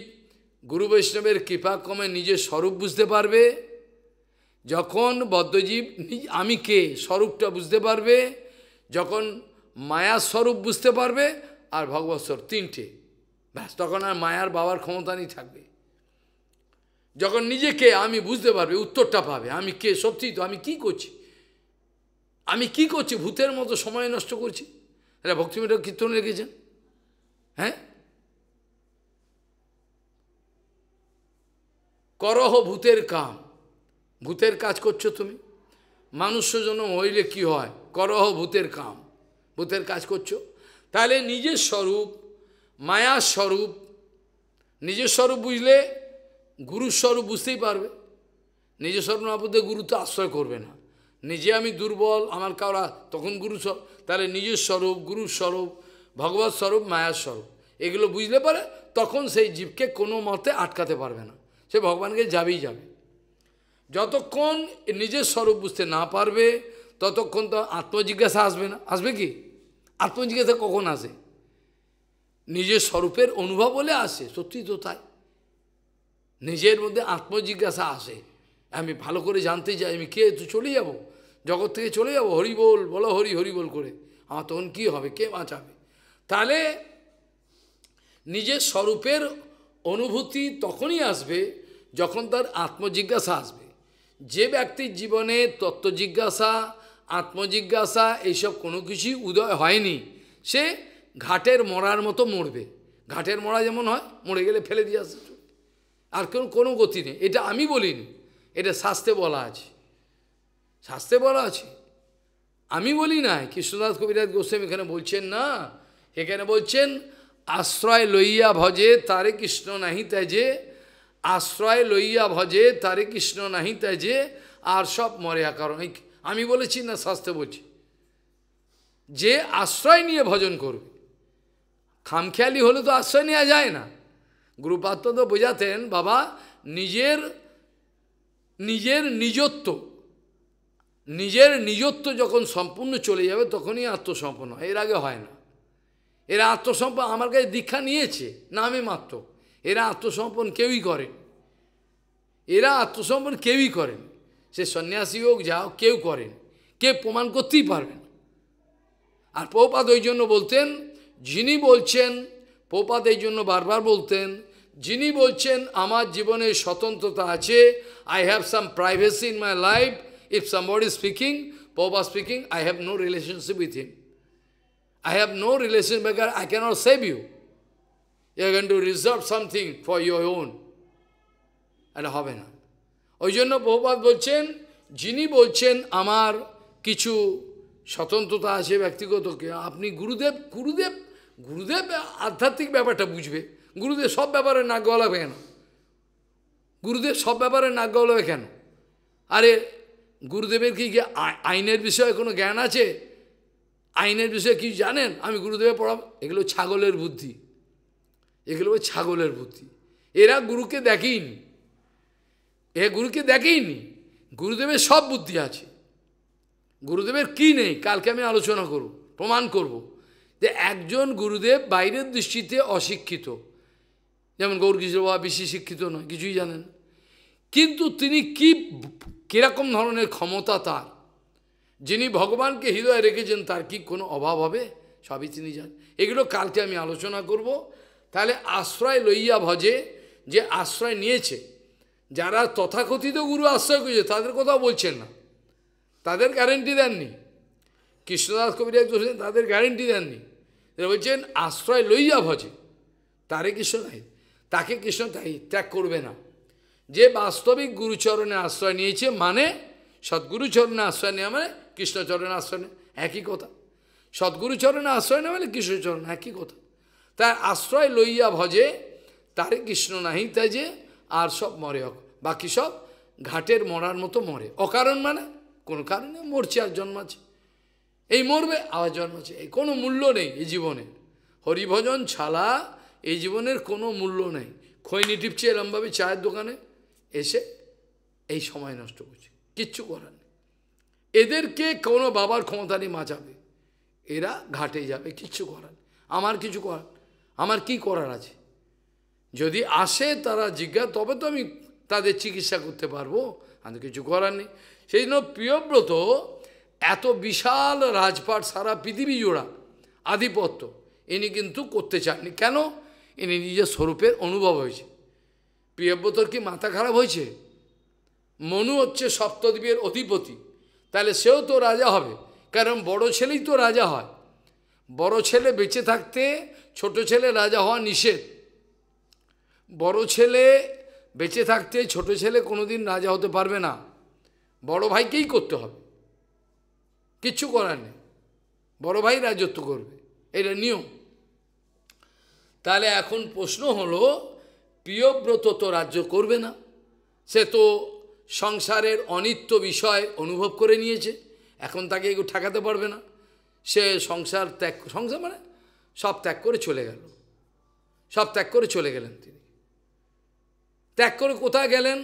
গুরু বৈষ্ণবের কৃপাক্রমে নিজের স্বরূপ বুঝতে পারবে যখন বদ্ধজীব আমি কে স্বরূপটা বুঝতে পারবে যখন মায়া স্বরূপ বুঝতে পারবে আর ভগবত স্বরূপ তিনটে ব্যাস তখন আর মায়ার বাবার ক্ষমতা নেই থাকবে যখন নিজেকে আমি বুঝতে পারবে উত্তরটা পাবে আমি কে সত্যি তো আমি কি করছি আমি কি করছি ভূতের মতো সময় নষ্ট করছি এটা ভক্তিমিটা কীর্তন রেখেছেন হ্যাঁ করহ ভূতের কাম ভূতের কাজ করছো তুমি মানুষজন হইলে কি হয় করহ ভূতের কাম ভূতের কাজ করছো তাহলে নিজের স্বরূপ মায়া স্বরূপ নিজের স্বরূপ বুঝলে গুরুর স্বরূপ বুঝতেই পারবে নিজের স্বরূপ না বুঝতে গুরু তো আশ্রয় করবে না নিজে আমি দুর্বল আমার কারা তখন গুরু তাহলে নিজের স্বরূপ গুরুর স্বরূপ ভগবত স্বরূপ মায়ার স্বরূপ এগুলো বুঝলে পারে তখন সেই জীবকে কোনো মতে আটকাতে পারবে না সে ভগবানকে যাবেই যাবে যতক্ষণ নিজের স্বরূপ বুঝতে না পারবে ততক্ষণ তো আত্মজিজ্ঞাসা আসবে না আসবে কি আত্মজিজ্ঞাসা কখন আসে নিজের স্বরূপের অনুভব বলে আসে সত্যি তো তাই নিজের মধ্যে আত্মজিজ্ঞাসা আসে আমি ভালো করে জানতে চাই আমি কে তো চলে যাব জগৎ থেকে চলে যাব হরি বল বলো হরি হরি বল করে আমার তখন কী হবে কে বাঁচাবে তাহলে নিজের স্বরূপের অনুভূতি তখনই আসবে যখন তার আত্মজিজ্ঞাসা আসবে যে ব্যক্তির জীবনে তত্ত্বজিজ্ঞাসা আত্মজিজ্ঞাসা এইসব কোনো কিছুই উদয় হয়নি সে ঘাটের মরার মতো মরবে ঘাটের মরা যেমন হয় মরে গেলে ফেলে দিয়ে আসে আর কোনো কোনো গতি নেই এটা আমি বলিনি এটা শাস্তে বলা আছে শাস্তে বলা আছে আমি বলি না কৃষ্ণনাথ কবিরাজ গোস্বামী এখানে বলছেন না এখানে বলছেন আশ্রয় লইয়া ভজে তারে কৃষ্ণ নাহি তেজে আশ্রয় লইয়া ভজে তারে কৃষ্ণ নাহি তেজে আর সব মরে কারণ আমি বলেছি না শাস্তে বলছি যে আশ্রয় নিয়ে ভজন করবে খামখেয়ালি হলে তো আশ্রয় নেওয়া যায় না গুরুপাত্র তো বোঝাতেন বাবা নিজের নিজের নিজত্ব নিজের নিজত্ব যখন সম্পূর্ণ চলে যাবে তখনই আত্মসম্পন্ন এর আগে হয় না এরা আত্মসম্পন্ন আমার কাছে দীক্ষা নিয়েছে নামে মাত্র এরা আত্মসম্পন্ন কেউই করেন এরা আত্মসম্পন্ন কেউই করেন সে সন্ন্যাসী হোক যাও কেউ করেন কে প্রমাণ করতেই পারবেন আর প্রপাত ওই জন্য বলতেন যিনি বলছেন প্রপাত এই জন্য বারবার বলতেন যিনি বলছেন আমার জীবনে স্বতন্ত্রতা আছে I have some privacy in my life if somebody speaking পোপা speaking I have no relationship with him I have no relation because I can't save you you can to reserve something for your own এটা হবে না ওই জন্য বহুপাত বলছেন যিনি বলছেন আমার কিছু স্বতন্ত্রতা আছে ব্যক্তিগতকে আপনি গুরুদেব গুরুদেব গুরুদেব আধ্যাত্মিক ব্যাপারটা বুঝবে গুরুদেব সব ব্যাপারে নাক গলাবে কেন গুরুদেব সব ব্যাপারে নাক গলাবে কেন আরে গুরুদেবের কি আইনের বিষয়ে কোনো জ্ঞান আছে আইনের বিষয়ে কি জানেন আমি গুরুদেবের পড়াব এগুলো ছাগলের বুদ্ধি এগুলো ছাগলের বুদ্ধি এরা গুরুকে দেখেইনি এ গুরুকে দেখেইনি গুরুদেবের সব বুদ্ধি আছে গুরুদেবের কি নেই কালকে আমি আলোচনা করব প্রমাণ করব যে একজন গুরুদেব বাইরের দৃষ্টিতে অশিক্ষিত যেমন গৌরকিশোর বাবা বেশি শিক্ষিত নয় কিছুই জানেন কিন্তু তিনি কি কীরকম ধরনের ক্ষমতা তার যিনি ভগবানকে হৃদয়ে রেখেছেন তার কি কোনো অভাব হবে সবই তিনি যান এগুলো কালকে আমি আলোচনা করব তাহলে আশ্রয় লইয়া ভজে যে আশ্রয় নিয়েছে যারা তথাকথিত গুরু আশ্রয় করেছে তাদের কথা বলছেন না তাদের গ্যারেন্টি দেননি কৃষ্ণদাস কবিরাজ বলছেন তাদের গ্যারেন্টি দেননি বলছেন আশ্রয় লইয়া ভজে তারে কৃষ্ণ নাই তাকে কৃষ্ণ তাই ত্যাগ করবে না যে বাস্তবিক গুরুচরণে আশ্রয় নিয়েছে মানে সদ্গুরুচরণে আশ্রয় নেওয়া মানে কৃষ্ণচরণে আশ্রয় নেয় একই কথা সদ্গুরুচরণে আশ্রয় নেওয়া মানে কৃষ্ণচরণ একই কথা তার আশ্রয় লইয়া ভজে তারে কৃষ্ণ নাহি তাই যে আর সব মরে বাকি সব ঘাটের মরার মতো মরে অকারণ মানে কোনো কারণে মরছে আর জন্মাচ্ছে এই মরবে আবার জন্মাচ্ছে এই কোনো মূল্য নেই এই জীবনে হরিভজন ছাড়া এই জীবনের কোনো মূল্য নেই খৈনি টিপছে এরমভাবে চায়ের দোকানে এসে এই সময় নষ্ট করছে কিচ্ছু করার নেই এদেরকে কোনো বাবার ক্ষমতা নেই মাচাবে এরা ঘাটে যাবে কিচ্ছু করার আমার কিছু করার আমার কি করার আছে যদি আসে তারা জিজ্ঞা তবে তো আমি তাদের চিকিৎসা করতে পারবো আমি কিছু করার নেই সেই জন্য প্রিয়ব্রত এত বিশাল রাজপাট সারা পৃথিবী জোড়া আধিপত্য ইনি কিন্তু করতে চাননি কেন ইনি নিজের স্বরূপের অনুভব হয়েছে প্রিয়ব্রতর কি মাথা খারাপ হয়েছে মনু হচ্ছে সপ্তদ্বীপের অধিপতি তাহলে সেও তো রাজা হবে কারণ বড় ছেলেই তো রাজা হয় বড় ছেলে বেঁচে থাকতে ছোট ছেলে রাজা হওয়া নিষেধ বড় ছেলে বেঁচে থাকতে ছোট ছেলে কোনোদিন রাজা হতে পারবে না বড় ভাইকেই করতে হবে কিচ্ছু করার নেই বড় ভাই রাজত্ব করবে এটা নিয়ম তাহলে এখন প্রশ্ন হলো প্রিয়ব্রত তো রাজ্য করবে না সে তো সংসারের অনিত্য বিষয় অনুভব করে নিয়েছে এখন তাকে কেউ ঠেকাতে পারবে না সে সংসার ত্যাগ সংসার মানে সব ত্যাগ করে চলে গেল সব ত্যাগ করে চলে গেলেন তিনি ত্যাগ করে কোথায় গেলেন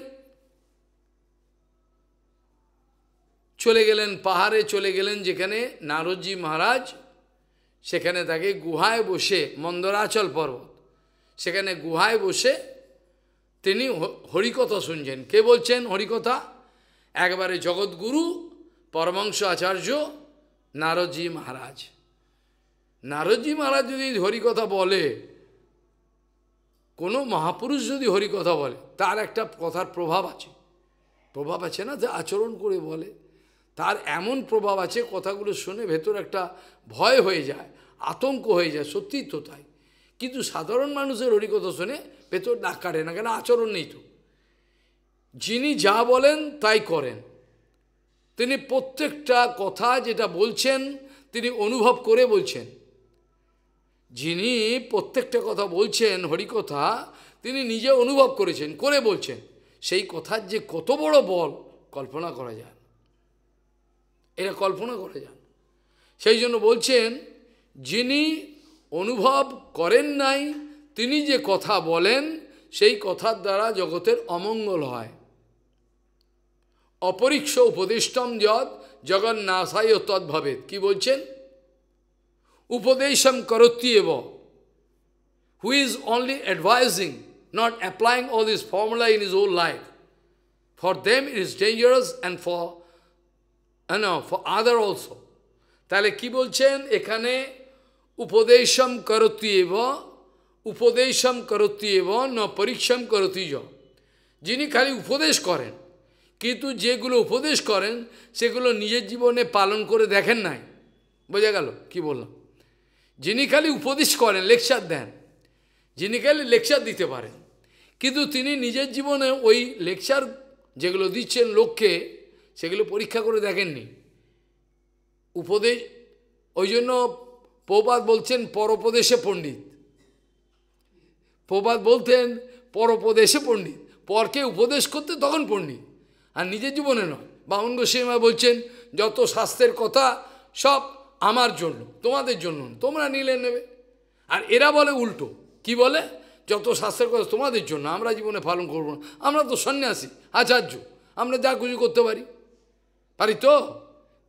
চলে গেলেন পাহাড়ে চলে গেলেন যেখানে নারদজি মহারাজ সেখানে তাকে গুহায় বসে মন্দরাচল পর্বত সেখানে গুহায় বসে তিনি হরিকথা শুনছেন কে বলছেন হরিকথা একবারে জগৎগুরু পরমাংশ আচার্য নারদজি মহারাজ নারদজি মহারাজ যদি হরিকথা বলে কোনো মহাপুরুষ যদি হরি কথা বলে তার একটা কথার প্রভাব আছে প্রভাব আছে না যে আচরণ করে বলে তার এমন প্রভাব আছে কথাগুলো শুনে ভেতর একটা ভয় হয়ে যায় আতঙ্ক হয়ে যায় সত্যিই তো তাই কিন্তু সাধারণ মানুষের হরিকথা শুনে ভেতর না কাটে না কেন আচরণ নেই তো যিনি যা বলেন তাই করেন তিনি প্রত্যেকটা কথা যেটা বলছেন তিনি অনুভব করে বলছেন যিনি প্রত্যেকটা কথা বলছেন হরিকথা তিনি নিজে অনুভব করেছেন করে বলছেন সেই কথার যে কত বড় বল কল্পনা করা যান এটা কল্পনা করা যান সেই জন্য বলছেন যিনি অনুভব করেন নাই তিনি যে কথা বলেন সেই কথার দ্বারা জগতের অমঙ্গল হয় অপরিক্ষ উপদিষ্টম যদ জগন্নাশায় তদ্ভাবেদ কি বলছেন Upadesham karotyeva, who is only advising, not applying all this formula in his whole life. For them it is dangerous and for, uh, no, for other also. তাহলে কি বলছেন এখানে উপদেশম করতি এব উপদেশম করতি এব ন পরীক্ষম করতি য যিনি খালি উপদেশ করেন কিন্তু যেগুলো উপদেশ করেন সেগুলো নিজের জীবনে পালন করে দেখেন নাই বোঝা গেল কি বললাম যিনি খালি উপদেশ করেন লেকচার দেন যিনি খালি লেকচার দিতে পারেন কিন্তু তিনি নিজের জীবনে ওই লেকচার যেগুলো দিচ্ছেন লোককে সেগুলো পরীক্ষা করে দেখেননি উপদেশ ওই জন্য প্রপাত বলছেন পরোপদেশে পণ্ডিত প্রপাত বলতেন পরোপদেশে পণ্ডিত পরকে উপদেশ করতে তখন পণ্ডিত আর নিজের জীবনে নয় বামন গোসিমা বলছেন যত শাস্ত্রের কথা সব আমার জন্য তোমাদের জন্য তোমরা নিলে নেবে আর এরা বলে উল্টো কি বলে যত শাস্ত্রের কথা তোমাদের জন্য আমরা জীবনে পালন করব না আমরা তো সন্ন্যাসী আচার্য আমরা যা কিছু করতে পারি পারি তো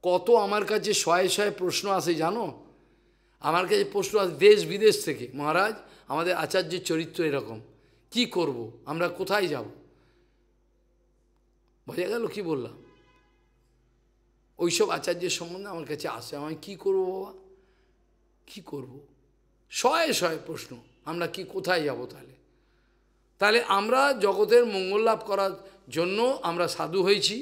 কত আমার কাছে শয়ে শয়ে প্রশ্ন আসে জানো আমার কাছে প্রশ্ন আসে দেশ বিদেশ থেকে মহারাজ আমাদের আচার্যের চরিত্র এরকম কি করব আমরা কোথায় যাব বোঝা গেল কি বললাম ওইসব আচার্যের সম্বন্ধে আমার কাছে আসে আমি কি করব বাবা কী করব। শয়ে শয়ে প্রশ্ন আমরা কি কোথায় যাব তাহলে তাহলে আমরা জগতের মঙ্গল লাভ করার জন্য আমরা সাধু হয়েছি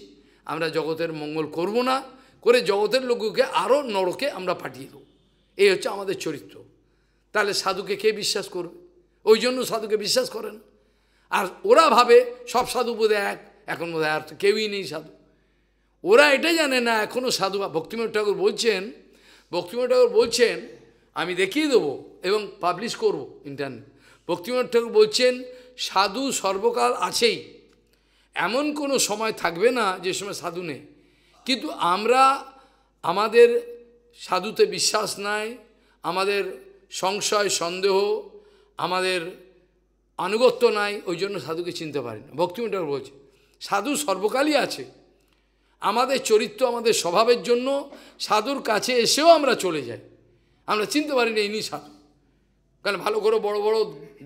আমরা জগতের মঙ্গল করব না করে জগতের লোককে আরও নরকে আমরা পাঠিয়ে দেবো এই হচ্ছে আমাদের চরিত্র তাহলে সাধুকে কে বিশ্বাস করবে ওই জন্য সাধুকে বিশ্বাস করেন আর ওরা ভাবে সব সাধু বোধ এক এখন বোধ আর কেউই নেই সাধু ওরা এটা জানে না এখনও সাধু ভক্তিময় ঠাকুর বলছেন ভক্তিময় ঠাকুর বলছেন আমি দেখিয়ে দেবো এবং পাবলিশ করব ইন্টারনেট ভক্তিময় ঠাকুর বলছেন সাধু সর্বকাল আছেই এমন কোনো সময় থাকবে না যে সময় সাধু নেই কিন্তু আমরা আমাদের সাধুতে বিশ্বাস নাই আমাদের সংশয় সন্দেহ আমাদের আনুগত্য নাই ওই জন্য সাধুকে চিনতে পারি না ভক্তিময় ঠাকুর বলছে সাধু সর্বকালই আছে আমাদের চরিত্র আমাদের স্বভাবের জন্য সাধুর কাছে এসেও আমরা চলে যাই আমরা চিনতে পারি না ইনি সাধু কারণ ভালো করে বড় বড়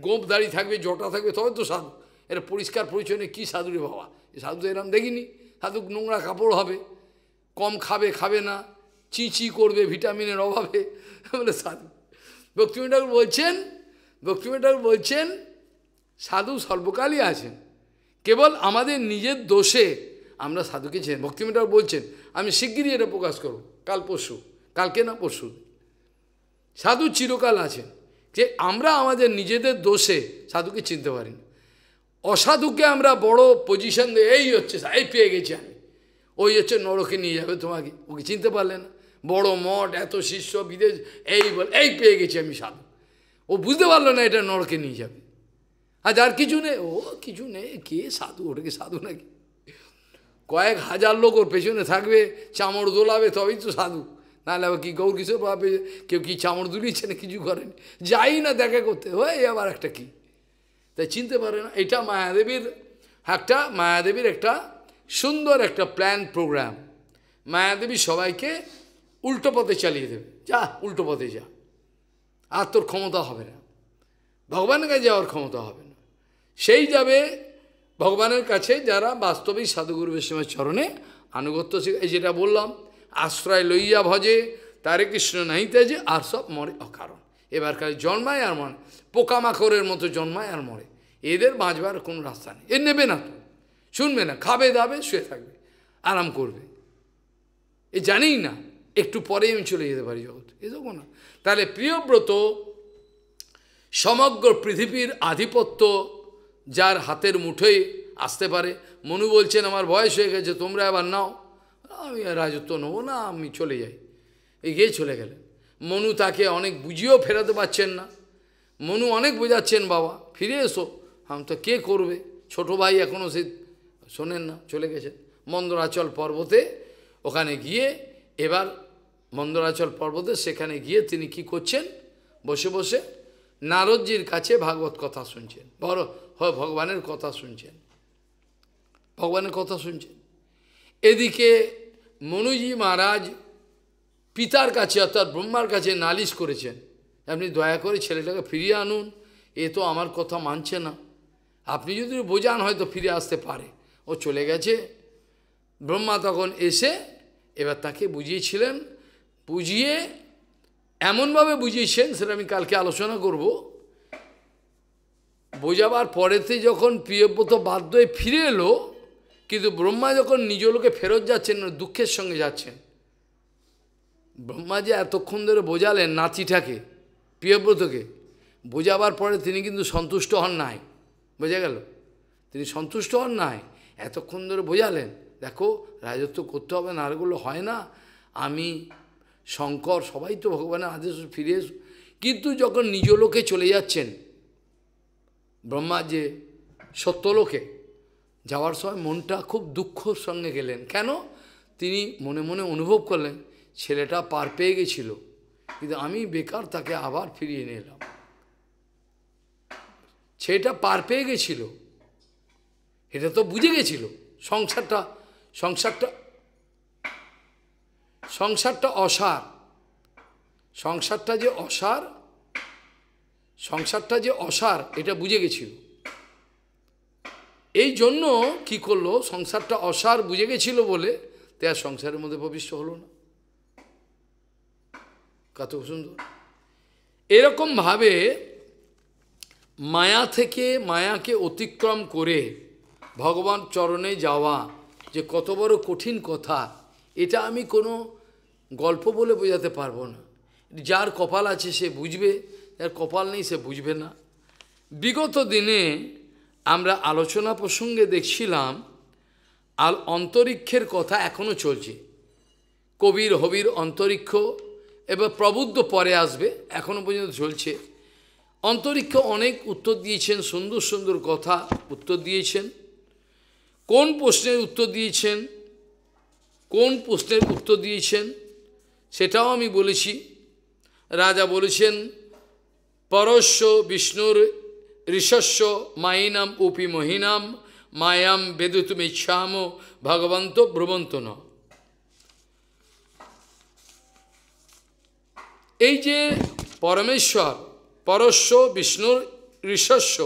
গোপ দাঁড়িয়ে থাকবে জটা থাকবে তবে তো সাধু এটা পরিষ্কার পরিচ্ছন্ন কী সাধুরে বাবা সাধু তো এরম দেখিনি সাধু নোংরা কাপড় হবে কম খাবে খাবে না চিচি করবে ভিটামিনের অভাবে বলে সাধু ভক্তিমী ঠাকুর বলছেন ভক্তিমী ঠাকুর বলছেন সাধু সর্বকালই আছেন কেবল আমাদের নিজের দোষে আমরা সাধুকে চেন ভক্তিমিটাও বলছেন আমি শিগগিরই এটা প্রকাশ করব কাল পরশু কালকে না পরশু সাধু চিরকাল আছেন যে আমরা আমাদের নিজেদের দোষে সাধুকে চিনতে পারি না অসাধুকে আমরা বড় পজিশন দিয়ে এই হচ্ছে এই পেয়ে গেছি আমি ওই হচ্ছে নরকে নিয়ে যাবে তোমাকে ওকে চিনতে পারলে না বড় মঠ এত শিষ্য বিদেশ এই বল এই পেয়ে গেছি আমি সাধু ও বুঝতে পারলো না এটা নরকে নিয়ে যাবে আর যার কিছু নেই ও কিছু নেই কে সাধু ওটাকে সাধু নাকি কয়েক হাজার লোক ওর পেছনে থাকবে চামড় দোলাবে তবেই তো সাধু নাহলে আবার কি গৌর কিশোর পাবে কেউ কি চামড় দুলিয়েছে না কিছু করেনি যাই না দেখা করতে হয়ে আবার একটা কি তাই চিনতে পারে না এটা মায়াদেবীর একটা মায়াদেবীর একটা সুন্দর একটা প্ল্যান প্রোগ্রাম মায়াদেবী সবাইকে উল্টো পথে চালিয়ে দেবে যা উল্টো পথে যা আর তোর ক্ষমতা হবে না ভগবানের কাছে যাওয়ার ক্ষমতা হবে না সেই যাবে ভগবানের কাছে যারা বাস্তবিক সাধুগুরু বৈষ্ণবের চরণে আনুগত্য এই যেটা বললাম আশ্রয় লইয়া ভজে তারে কৃষ্ণ নাই যে আর সব মরে অকারণ এবার খালি জন্মায় আর মরে পোকামাকড়ের মতো জন্মায় আর মরে এদের বাঁচবার কোনো রাস্তা নেই এ নেবে না তো শুনবে না খাবে দাবে শুয়ে থাকবে আরাম করবে এ জানেই না একটু পরে আমি চলে যেতে পারি জগৎ এসব না তাহলে প্রিয়ব্রত সমগ্র পৃথিবীর আধিপত্য যার হাতের মুঠোয় আসতে পারে মনু বলছেন আমার বয়স হয়ে গেছে তোমরা এবার নাও আমি রাজত্ব নেবো না আমি চলে যাই এগিয়ে চলে গেলেন মনু তাকে অনেক বুঝিয়েও ফেরাতে পারছেন না মনু অনেক বোঝাচ্ছেন বাবা ফিরে এসো হাম তো কে করবে ছোট ভাই এখনও সে শোনেন না চলে গেছে মন্দরাচল পর্বতে ওখানে গিয়ে এবার মন্দরাচল পর্বতে সেখানে গিয়ে তিনি কি করছেন বসে বসে নারদজির কাছে ভাগবত কথা শুনছেন বড় ভগবানের কথা শুনছেন ভগবানের কথা শুনছেন এদিকে মনুজি মহারাজ পিতার কাছে অর্থাৎ ব্রহ্মার কাছে নালিশ করেছেন আপনি দয়া করে ছেলেটাকে ফিরিয়ে আনুন এ তো আমার কথা মানছে না আপনি যদি বোঝান হয়তো ফিরে আসতে পারে ও চলে গেছে ব্রহ্মা তখন এসে এবার তাকে বুঝিয়েছিলেন বুঝিয়ে এমনভাবে বুঝিয়েছেন সেটা আমি কালকে আলোচনা করবো বোঝাবার পরেতে যখন প্রিয়ব্রত বাধ্য হয়ে ফিরে এলো কিন্তু ব্রহ্মা যখন নিজ লোকে ফেরত যাচ্ছেন দুঃখের সঙ্গে যাচ্ছেন ব্রহ্মা যে এতক্ষণ ধরে বোঝালেন নাতিটাকে প্রিয়ব্রতকে বোঝাবার পরে তিনি কিন্তু সন্তুষ্ট হন নাই বোঝা গেল তিনি সন্তুষ্ট হন নাই এতক্ষণ ধরে বোঝালেন দেখো রাজত্ব করতে হবে না আরগুলো হয় না আমি শঙ্কর সবাই তো ভগবানের আদেশ ফিরে কিন্তু যখন নিজ লোকে চলে যাচ্ছেন ব্রহ্মা যে সত্যলোকে যাওয়ার সময় মনটা খুব দুঃখর সঙ্গে গেলেন কেন তিনি মনে মনে অনুভব করলেন ছেলেটা পার পেয়ে গেছিল কিন্তু আমি বেকার তাকে আবার ফিরিয়ে নিলাম ছেলেটা পার পেয়ে গেছিল এটা তো বুঝে গেছিল সংসারটা সংসারটা সংসারটা অসার সংসারটা যে অসার সংসারটা যে অসার এটা বুঝে গেছিল এই জন্য কি করলো সংসারটা অসার বুঝে গেছিল বলে তে আর সংসারের মধ্যে প্রবিষ্ট হলো না কত সুন্দর এরকমভাবে মায়া থেকে মায়াকে অতিক্রম করে ভগবান চরণে যাওয়া যে কত বড় কঠিন কথা এটা আমি কোনো গল্প বলে বোঝাতে পারবো না যার কপাল আছে সে বুঝবে এর কপাল নেই সে বুঝবে না বিগত দিনে আমরা আলোচনা প্রসঙ্গে দেখছিলাম আর অন্তরিক্ষের কথা এখনও চলছে কবির হবির অন্তরিক্ষ এবার প্রবুদ্ধ পরে আসবে এখনও পর্যন্ত চলছে অন্তরিক্ষ অনেক উত্তর দিয়েছেন সুন্দর সুন্দর কথা উত্তর দিয়েছেন কোন প্রশ্নের উত্তর দিয়েছেন কোন প্রশ্নের উত্তর দিয়েছেন সেটাও আমি বলেছি রাজা বলেছেন পরশ্য বিষ্ণুর ঋষস্য মাইনাম উপি মহিনাম মায়াম বেদুতুম ইচ্ছাম ভগবন্ত ভ্রবন্ত ন এই যে পরমেশ্বর পরশ্য বিষ্ণুর ঋষস্য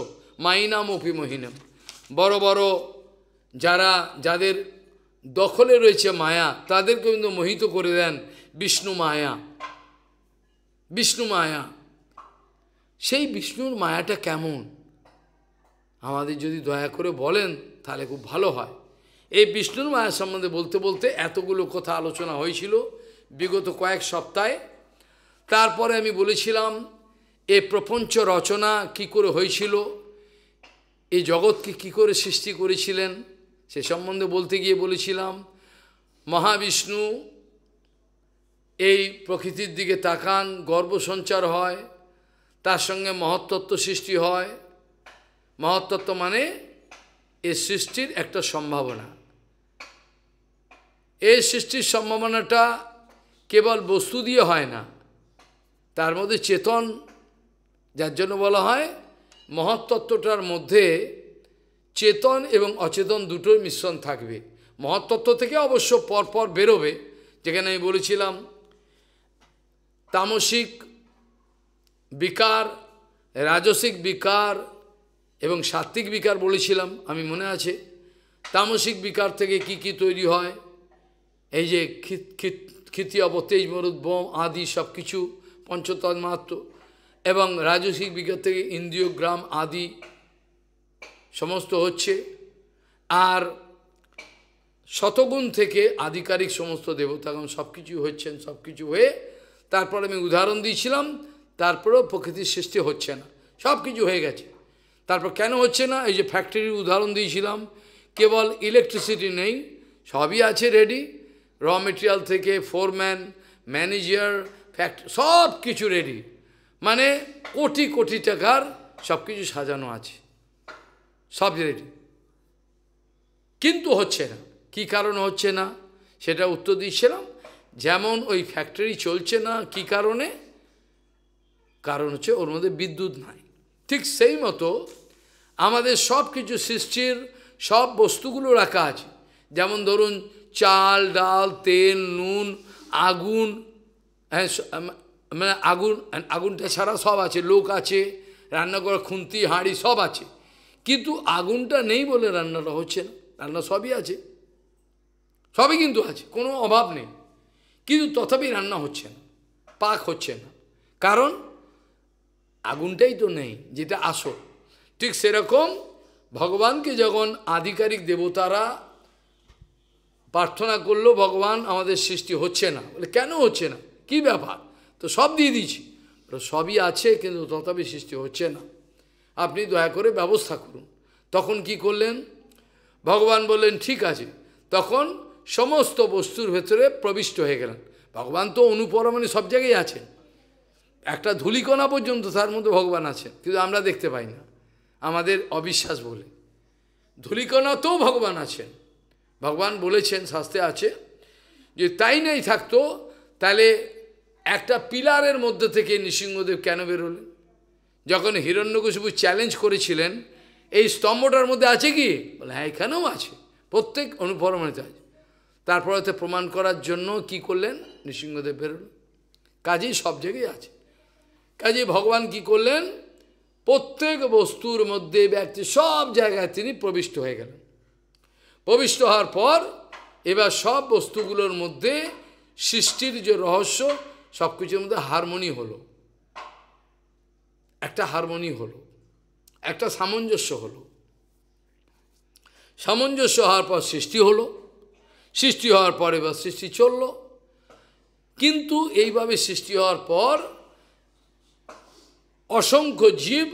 মাইনাম উপি মহিনাম বড় বড় যারা যাদের দখলে রয়েছে মায়া তাদেরকে কিন্তু মোহিত করে দেন বিষ্ণু মায়া বিষ্ণু মায়া সেই বিষ্ণুর মায়াটা কেমন আমাদের যদি দয়া করে বলেন তাহলে খুব ভালো হয় এই বিষ্ণুর মায়া সম্বন্ধে বলতে বলতে এতগুলো কথা আলোচনা হয়েছিল বিগত কয়েক সপ্তাহে তারপরে আমি বলেছিলাম এ প্রপঞ্চ রচনা কি করে হয়েছিল এই জগৎকে কি করে সৃষ্টি করেছিলেন সে সম্বন্ধে বলতে গিয়ে বলেছিলাম মহাবিষ্ণু এই প্রকৃতির দিকে তাকান গর্ব সঞ্চার হয় তার সঙ্গে মহত্তত্ত্ব সৃষ্টি হয় মহত্তত্ত্ব মানে এ সৃষ্টির একটা সম্ভাবনা এই সৃষ্টির সম্ভাবনাটা কেবল বস্তু দিয়ে হয় না তার মধ্যে চেতন যার জন্য বলা হয় মহত্তত্ত্বটার মধ্যে চেতন এবং অচেতন দুটোর মিশ্রণ থাকবে মহত্তত্ত্ব থেকে অবশ্য পরপর বেরোবে যেখানে আমি বলেছিলাম তামসিক বিকার রাজসিক বিকার এবং সাত্ত্বিক বিকার বলেছিলাম আমি মনে আছে তামসিক বিকার থেকে কি কি তৈরি হয় এই যে ক্ষিতি অবতেজ মরুদ বোম আদি সব কিছু পঞ্চতন্মাত্র এবং রাজসিক বিকার থেকে ইন্দ্রিয় গ্রাম আদি সমস্ত হচ্ছে আর শতগুণ থেকে আধিকারিক সমস্ত দেবতাগণ সব কিছু হচ্ছেন সব কিছু হয়ে তারপর আমি উদাহরণ দিয়েছিলাম তারপরেও প্রকৃতির সৃষ্টি হচ্ছে না সব কিছু হয়ে গেছে তারপর কেন হচ্ছে না এই যে ফ্যাক্টরির উদাহরণ দিয়েছিলাম কেবল ইলেকট্রিসিটি নেই সবই আছে রেডি র মেটেরিয়াল থেকে ফোরম্যান ম্যানেজার ফ্যাক্ট সব কিছু রেডি মানে কোটি কোটি টাকার সব কিছু সাজানো আছে সব রেডি কিন্তু হচ্ছে না কি কারণে হচ্ছে না সেটা উত্তর দিচ্ছিলাম যেমন ওই ফ্যাক্টরি চলছে না কি কারণে কারণ হচ্ছে ওর মধ্যে বিদ্যুৎ নাই ঠিক সেই মতো আমাদের সব কিছু সৃষ্টির সব বস্তুগুলো রাখা আছে যেমন ধরুন চাল ডাল তেল নুন আগুন হ্যাঁ মানে আগুন আগুনটা ছাড়া সব আছে লোক আছে রান্না করা খুন্তি হাঁড়ি সব আছে কিন্তু আগুনটা নেই বলে রান্নাটা হচ্ছে না রান্না সবই আছে সবই কিন্তু আছে কোনো অভাব নেই কিন্তু তথাপি রান্না হচ্ছে না পাক হচ্ছে না কারণ আগুনটাই তো নেই যেটা আসো ঠিক সেরকম ভগবানকে যখন আধিকারিক দেবতারা প্রার্থনা করলো ভগবান আমাদের সৃষ্টি হচ্ছে না বলে কেন হচ্ছে না কি ব্যাপার তো সব দিয়ে দিয়েছি সবই আছে কিন্তু তথাপি সৃষ্টি হচ্ছে না আপনি দয়া করে ব্যবস্থা করুন তখন কি করলেন ভগবান বললেন ঠিক আছে তখন সমস্ত বস্তুর ভেতরে প্রবিষ্ট হয়ে গেলেন ভগবান তো অনুপরমাণে সব জায়গায় আছেন একটা ধুলিকণা পর্যন্ত তার মধ্যে ভগবান আছেন কিন্তু আমরা দেখতে পাই না আমাদের অবিশ্বাস বলে ধুলিকণাতেও ভগবান আছেন ভগবান বলেছেন শাস্তে আছে যে তাই নাই থাকতো তাহলে একটা পিলারের মধ্যে থেকে নৃসিংহদেব কেন বেরোলেন যখন হিরণ্যকশিপু চ্যালেঞ্জ করেছিলেন এই স্তম্ভটার মধ্যে আছে কি বলে হ্যাঁ এখানেও আছে প্রত্যেক অনুপ্রমাণিত আছে তারপরে প্রমাণ করার জন্য কি করলেন নৃসিংহদেব বেরোলেন কাজেই সব জায়গায় আছে কাজে ভগবান কি করলেন প্রত্যেক বস্তুর মধ্যে ব্যক্তি সব জায়গায় তিনি প্রবিষ্ট হয়ে গেলেন প্রবিষ্ট হওয়ার পর এবার সব বস্তুগুলোর মধ্যে সৃষ্টির যে রহস্য সব কিছুর মধ্যে হারমোনি হলো একটা হারমোনি হলো একটা সামঞ্জস্য হলো সামঞ্জস্য হওয়ার পর সৃষ্টি হলো সৃষ্টি হওয়ার পর এবার সৃষ্টি চলল কিন্তু এইভাবে সৃষ্টি হওয়ার পর অসংখ্য জীব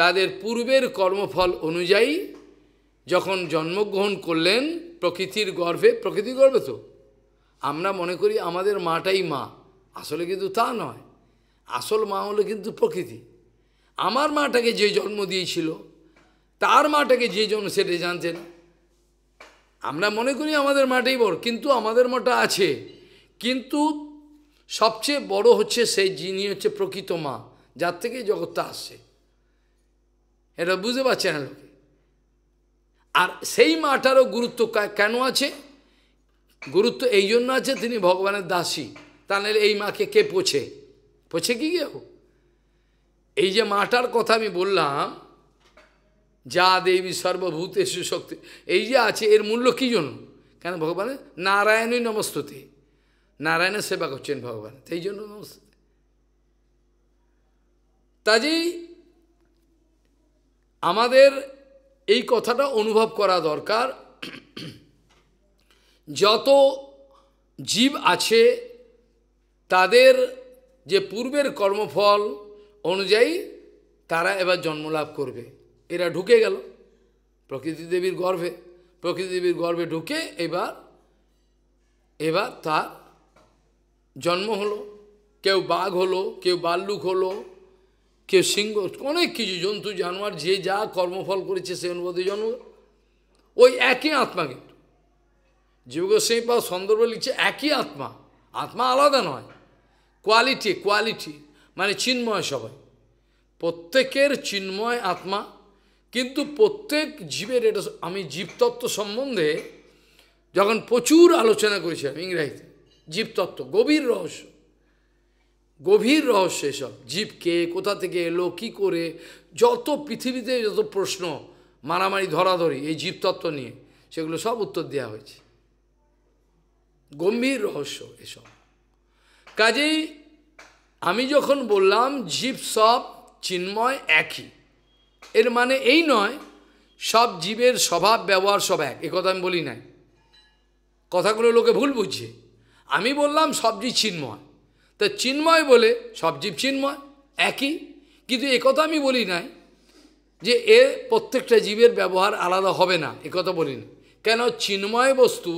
তাদের পূর্বের কর্মফল অনুযায়ী যখন জন্মগ্রহণ করলেন প্রকৃতির গর্ভে প্রকৃতির গর্ভে তো আমরা মনে করি আমাদের মাটাই মা আসলে কিন্তু তা নয় আসল মা হলো কিন্তু প্রকৃতি আমার মাটাকে যে জন্ম দিয়েছিল তার মাটাকে যে জন্ম সেটা জানতেন আমরা মনে করি আমাদের মাটাই বড় কিন্তু আমাদের মাটা আছে কিন্তু সবচেয়ে বড় হচ্ছে সেই যিনি হচ্ছে প্রকৃত মা যার থেকে জগৎটা আসছে এটা বুঝতে পারছে না লোকে আর সেই মাটারও গুরুত্ব কেন আছে গুরুত্ব এই জন্য আছে তিনি ভগবানের দাসী তা নাহলে এই মাকে কে পোছে পোছে কি কেউ এই যে মাটার কথা আমি বললাম যা দেবী সর্বভূতে সুশক্তি এই যে আছে এর মূল্য কী জন্য কেন ভগবানের নারায়ণই নমস্তুতি নারায়ণের সেবা করছেন ভগবান সেই জন্য নমস্তুতি কাজেই আমাদের এই কথাটা অনুভব করা দরকার যত জীব আছে তাদের যে পূর্বের কর্মফল অনুযায়ী তারা এবার জন্মলাভ করবে এরা ঢুকে গেল প্রকৃতি দেবীর গর্ভে প্রকৃতি দেবীর গর্ভে ঢুকে এবার এবার তার জন্ম হলো কেউ বাঘ হলো কেউ বাল্লুক হলো কেউ সিংহ অনেক কিছু জন্তু জানোয়ার যে যা কর্মফল করেছে সে অনুবাদে জন্ম ওই একই আত্মা কিন্তু যোগ সিং বা সন্দর্ভ লিখছে একই আত্মা আত্মা আলাদা নয় কোয়ালিটি কোয়ালিটি মানে চিন্ময় সবাই প্রত্যেকের চিন্ময় আত্মা কিন্তু প্রত্যেক জীবের এটা আমি জীবতত্ত্ব সম্বন্ধে যখন প্রচুর আলোচনা করেছিলাম ইংরাজিতে জীবতত্ত্ব গভীর রহস্য গভীর রহস্য এসব জীবকে কোথা থেকে এলো কী করে যত পৃথিবীতে যত প্রশ্ন মারামারি ধরাধরি এই জীবতত্ত্ব নিয়ে সেগুলো সব উত্তর দেওয়া হয়েছে গম্ভীর রহস্য এসব কাজেই আমি যখন বললাম জীব সব চিন্ময় একই এর মানে এই নয় সব জীবের স্বভাব ব্যবহার সব এক একথা আমি বলি নাই কথাগুলো লোকে ভুল বুঝছে আমি বললাম সব জীব চিন্ময় তা চিন্ময় বলে সব জীব চিন্ময় একই কিন্তু একথা আমি বলি নাই যে এ প্রত্যেকটা জীবের ব্যবহার আলাদা হবে না একথা বলি না কেন চিন্ময় বস্তু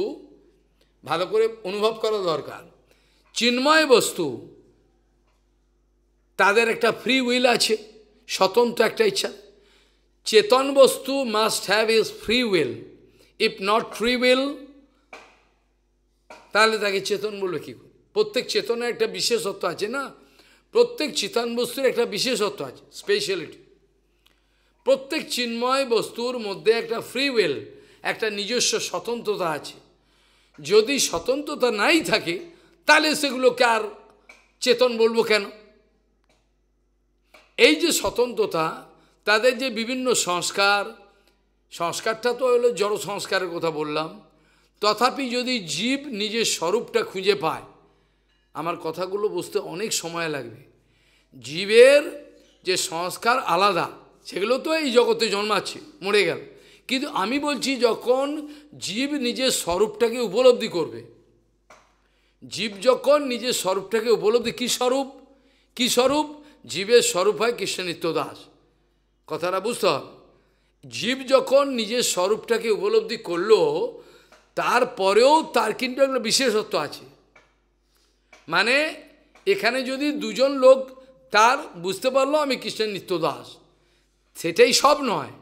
ভালো করে অনুভব করা দরকার চিন্ময় বস্তু তাদের একটা ফ্রি উইল আছে স্বতন্ত্র একটা ইচ্ছা চেতন বস্তু must have is free will if not free will তাহলে তাকে চেতন বলবে কী করে প্রত্যেক চেতনার একটা বিশেষত্ব আছে না প্রত্যেক চিতান বস্তুর একটা বিশেষত্ব আছে স্পেশালিটি প্রত্যেক চিন্ময় বস্তুর মধ্যে একটা ফ্রি ওয়েল একটা নিজস্ব স্বতন্ত্রতা আছে যদি স্বতন্ত্রতা নাই থাকে তাহলে সেগুলোকে আর চেতন বলবো কেন এই যে স্বতন্ত্রতা তাদের যে বিভিন্ন সংস্কার সংস্কারটা তো হলো জড় সংস্কারের কথা বললাম তথাপি যদি জীব নিজের স্বরূপটা খুঁজে পায় আমার কথাগুলো বুঝতে অনেক সময় লাগবে জীবের যে সংস্কার আলাদা সেগুলো তো এই জগতে জন্মাচ্ছে মরে গেল কিন্তু আমি বলছি যখন জীব নিজের স্বরূপটাকে উপলব্ধি করবে জীব যখন নিজের স্বরূপটাকে উপলব্ধি কী স্বরূপ কী স্বরূপ জীবের স্বরূপ হয় কৃষ্ণনিত্য দাস কথাটা বুঝতে হবে জীব যখন নিজের স্বরূপটাকে উপলব্ধি করল তারপরেও তার কিন্তু একটা বিশেষত্ব আছে মানে এখানে যদি দুজন লোক তার বুঝতে পারলো আমি কৃষ্ণের নিত্যদাস সেটাই সব নয়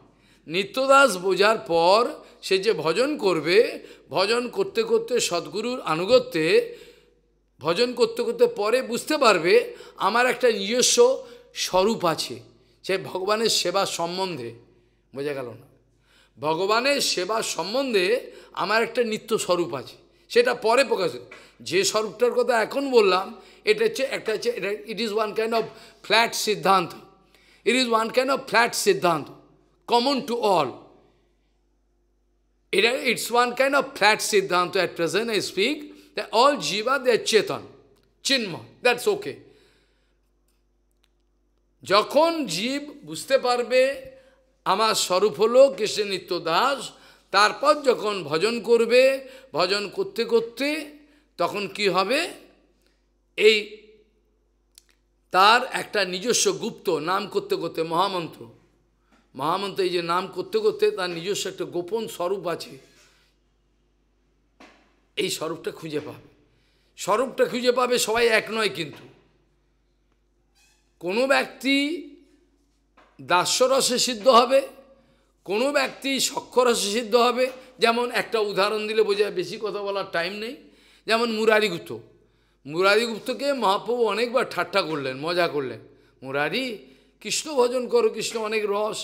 নিত্যদাস বোঝার পর সে যে ভজন করবে ভজন করতে করতে সদ্গুরুর আনুগত্যে ভজন করতে করতে পরে বুঝতে পারবে আমার একটা নিজস্ব স্বরূপ আছে সে ভগবানের সেবা সম্বন্ধে বোঝা গেল না ভগবানের সেবা সম্বন্ধে আমার একটা নিত্য স্বরূপ আছে সেটা পরে প্রকাশ যে স্বরূপটার কথা এখন বললাম এটা হচ্ছে একটা হচ্ছে এটা it is one kind of flat সিদ্ধান্ত it is one kind of flat সিদ্ধান্ত কমন টু অল এটা it's one kind of flat সিদ্ধান্ত at present I speak the all jiva, they are chetan, chinma, that's যখন জীব বুঝতে পারবে আমার স্বরূপ হলো কৃষ্ণ নিত্য দাস তারপর যখন ভজন করবে ভজন করতে করতে তখন কি হবে এই তার একটা নিজস্ব গুপ্ত নাম করতে করতে মহামন্ত্র মহামন্ত্র এই যে নাম করতে করতে তার নিজস্ব একটা গোপন স্বরূপ আছে এই স্বরূপটা খুঁজে পাবে স্বরূপটা খুঁজে পাবে সবাই এক নয় কিন্তু কোনো ব্যক্তি দাস্যরসে সিদ্ধ হবে কোনো ব্যক্তি সক্ষরস সিদ্ধ হবে যেমন একটা উদাহরণ দিলে বোঝায় বেশি কথা বলার টাইম নেই যেমন মুরারিগুপ্ত মুরারিগুপ্তকে মহাপ্রভু অনেকবার ঠাট্টা করলেন মজা করলেন মুরারি কৃষ্ণ ভজন করো কৃষ্ণ অনেক রস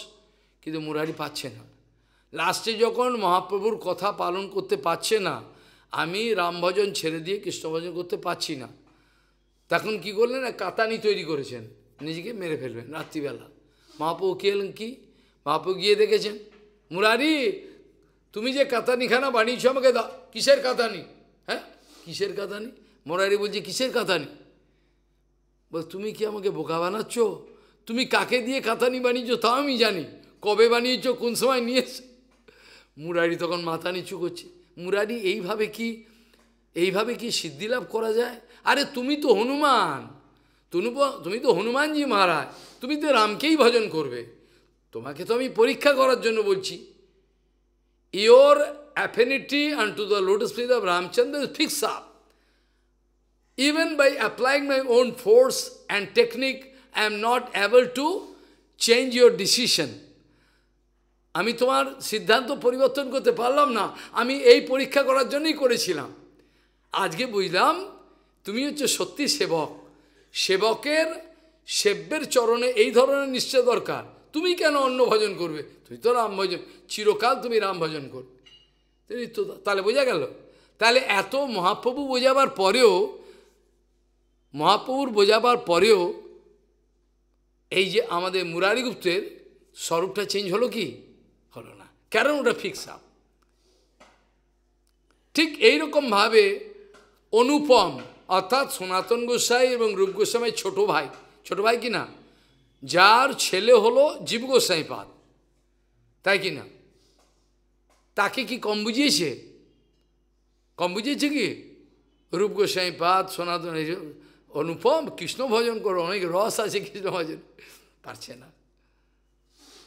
কিন্তু মুরারি পাচ্ছে না লাস্টে যখন মহাপ্রভুর কথা পালন করতে পারছে না আমি রামভজন ছেড়ে দিয়ে কৃষ্ণ ভজন করতে পারছি না তখন কি করলেন কাতানি তৈরি করেছেন নিজেকে মেরে ফেলবেন রাত্রিবেলা মহাপ্রভু কী এলেন কি বাপু গিয়ে দেখেছেন মুরারি তুমি যে কাতানিখানা বানিয়েছো আমাকে দাও কিসের কাতানি হ্যাঁ কিসের কাতানি মুরারি বলছে কিসের কাতানি বল তুমি কি আমাকে বোকা বানাচ্ছ তুমি কাকে দিয়ে কাতানি বানিয়েছো তাও আমি জানি কবে বানিয়েছো কোন সময় নিয়েছ মুরারি তখন মাথা নিচু করছে মুরারি এইভাবে কি এইভাবে কি লাভ করা যায় আরে তুমি তো হনুমান তুমি তো হনুমানজি মহারাজ তুমি তো রামকেই ভজন করবে তোমাকে তো আমি পরীক্ষা করার জন্য বলছি your affinity and to the lotus feet of Ramchandra is fix up even by applying my own force and technique I am not able to change your decision আমি তোমার সিদ্ধান্ত পরিবর্তন করতে পারলাম না আমি এই পরীক্ষা করার জন্যই করেছিলাম আজকে বুঝলাম তুমি হচ্ছে সত্যি সেবক সেবকের সেব্যের চরণে এই ধরনের নিশ্চয় দরকার তুমি কেন অন্য ভজন করবে তুমি তো রাম ভজন চিরকাল তুমি রাম ভজন কর তো তাহলে বোঝা গেল তাহলে এত মহাপ্রভু বোঝাবার পরেও মহাপ্রভুর বোঝাবার পরেও এই যে আমাদের মুরারিগুপ্তের স্বরূপটা চেঞ্জ হলো কি হলো না কারণ ওটা ফিক্স আপ ঠিক এইরকমভাবে অনুপম অর্থাৎ সনাতন গোস্বাই এবং রূপ গোস্বামীর ছোট ভাই ছোট ভাই কি না যার ছেলে হলো জীব গোসাইপাদ তাই কি না তাকে কি কম বুঝিয়েছে কম বুঝিয়েছে কি রূপ গোসাইপাদ সনাতন অনুপম কৃষ্ণ ভজন করো অনেক রস আছে কৃষ্ণ ভজন পারছে না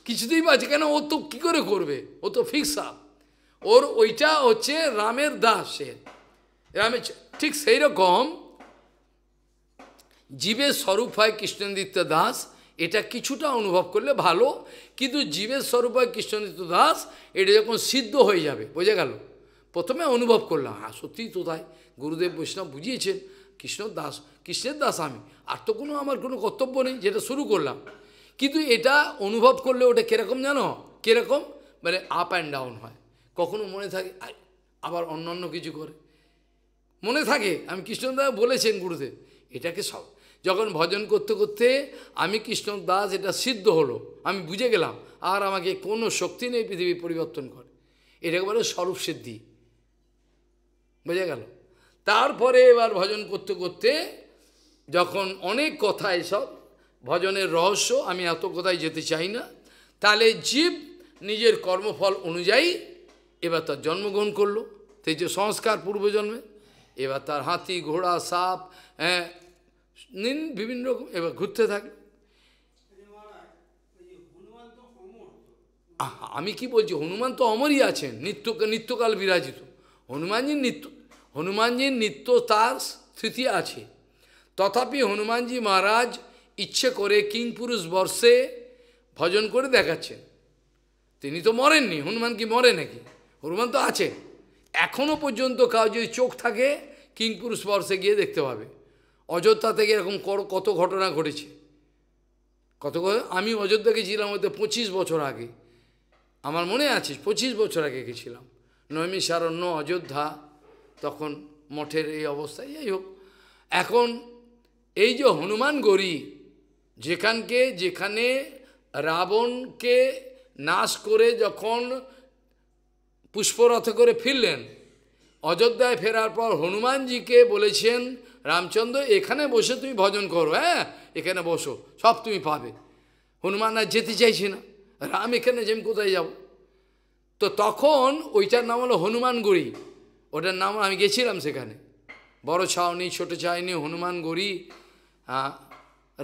কিছুতেই পারছে কেন ও তো কী করে করবে ও তো ফিক্স আপ ওর ওইটা হচ্ছে রামের দাসের রামের ঠিক সেই রকম জীবের স্বরূপ হয় কৃষ্ণেন্দিত্য দাস এটা কিছুটা অনুভব করলে ভালো কিন্তু জীবের স্বরূপ কৃষ্ণনিত্য দাস এটা যখন সিদ্ধ হয়ে যাবে বোঝা গেল প্রথমে অনুভব করলাম হ্যাঁ সত্যিই তো তাই গুরুদেব বৈষ্ণব বুঝিয়েছেন কৃষ্ণ দাস কৃষ্ণের দাস আমি আর তো কোনো আমার কোনো কর্তব্য নেই যেটা শুরু করলাম কিন্তু এটা অনুভব করলে ওটা কীরকম জানো কীরকম মানে আপ অ্যান্ড ডাউন হয় কখনো মনে থাকে আবার অন্য অন্য কিছু করে মনে থাকে আমি কৃষ্ণদাস বলেছেন গুরুদেব এটাকে সব যখন ভজন করতে করতে আমি কৃষ্ণ দাস এটা সিদ্ধ হলো আমি বুঝে গেলাম আর আমাকে কোনো শক্তি নেই পৃথিবী পরিবর্তন করে এটাকে বলে স্বরূপ সিদ্ধি বুঝে গেল তারপরে এবার ভজন করতে করতে যখন অনেক কথা এসব ভজনের রহস্য আমি এত কোথায় যেতে চাই না তাহলে জীব নিজের কর্মফল অনুযায়ী এবার তার জন্মগ্রহণ করলো সেই যে সংস্কার পূর্বজন্মে এবার তার হাতি ঘোড়া সাপ হ্যাঁ নিন বিভিন্ন রকম এবার ঘুরতে থাকে আমি কি বলছি হনুমান তো অমরই আছেন নিত্য নিত্যকাল বিরাজিত হনুমানজির নিত্য হনুমানজির নিত্য তার স্থিতি আছে তথাপি হনুমানজি মহারাজ ইচ্ছে করে কিং পুরুষ বর্ষে ভজন করে দেখাচ্ছেন তিনি তো মরেননি হনুমান কি মরে নাকি হনুমান তো আছে এখনও পর্যন্ত কাউ যদি চোখ থাকে কিং পুরুষ বর্ষে গিয়ে দেখতে পাবে অযোধ্যা থেকে এরকম কত ঘটনা ঘটেছে কত আমি অযোধ্যা গেছিলাম হয়তো পঁচিশ বছর আগে আমার মনে আছে পঁচিশ বছর আগে গেছিলাম নয়মী সারণ্য অযোধ্যা তখন মঠের এই অবস্থায় যাই হোক এখন এই যে হনুমান গড়ি যেখানকে যেখানে রাবণকে নাশ করে যখন পুষ্পরথ করে ফিরলেন অযোধ্যায় ফেরার পর হনুমানজিকে বলেছেন রামচন্দ্র এখানে বসে তুমি ভজন করো হ্যাঁ এখানে বসো সব তুমি পাবে হনুমান আর যেতে চাইছি না রাম এখানে যে আমি কোথায় যাব তো তখন ওইটার নাম হলো হনুমানগুড়ি ওটার নাম আমি গেছিলাম সেখানে বড় ছাউনি ছোট ছাউনি হ্যাঁ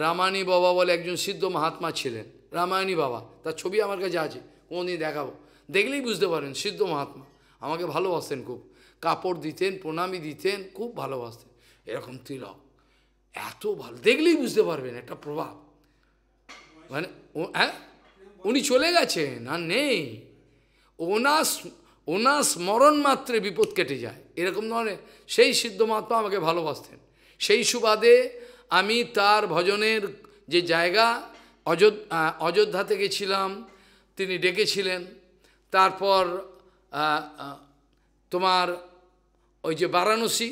রামায়ণী বাবা বলে একজন সিদ্ধ মহাত্মা ছিলেন রামায়ণী বাবা তার ছবি আমার কাছে আছে কোনদিন দেখাবো দেখলেই বুঝতে পারেন সিদ্ধ মহাত্মা আমাকে ভালোবাসতেন খুব কাপড় দিতেন প্রণামী দিতেন খুব ভালোবাসতেন এরকম তিলক এত ভালো দেখলেই বুঝতে পারবেন একটা প্রভাব মানে হ্যাঁ উনি চলে গেছেন আর নেই ওনার ওনার স্মরণ মাত্রে বিপদ কেটে যায় এরকম ধরনের সেই সিদ্ধ মহাত্মা আমাকে ভালোবাসতেন সেই সুবাদে আমি তার ভজনের যে জায়গা অযোধ অযোধ্যা থেকে ছিলাম তিনি ডেকেছিলেন তারপর তোমার ওই যে বারাণসী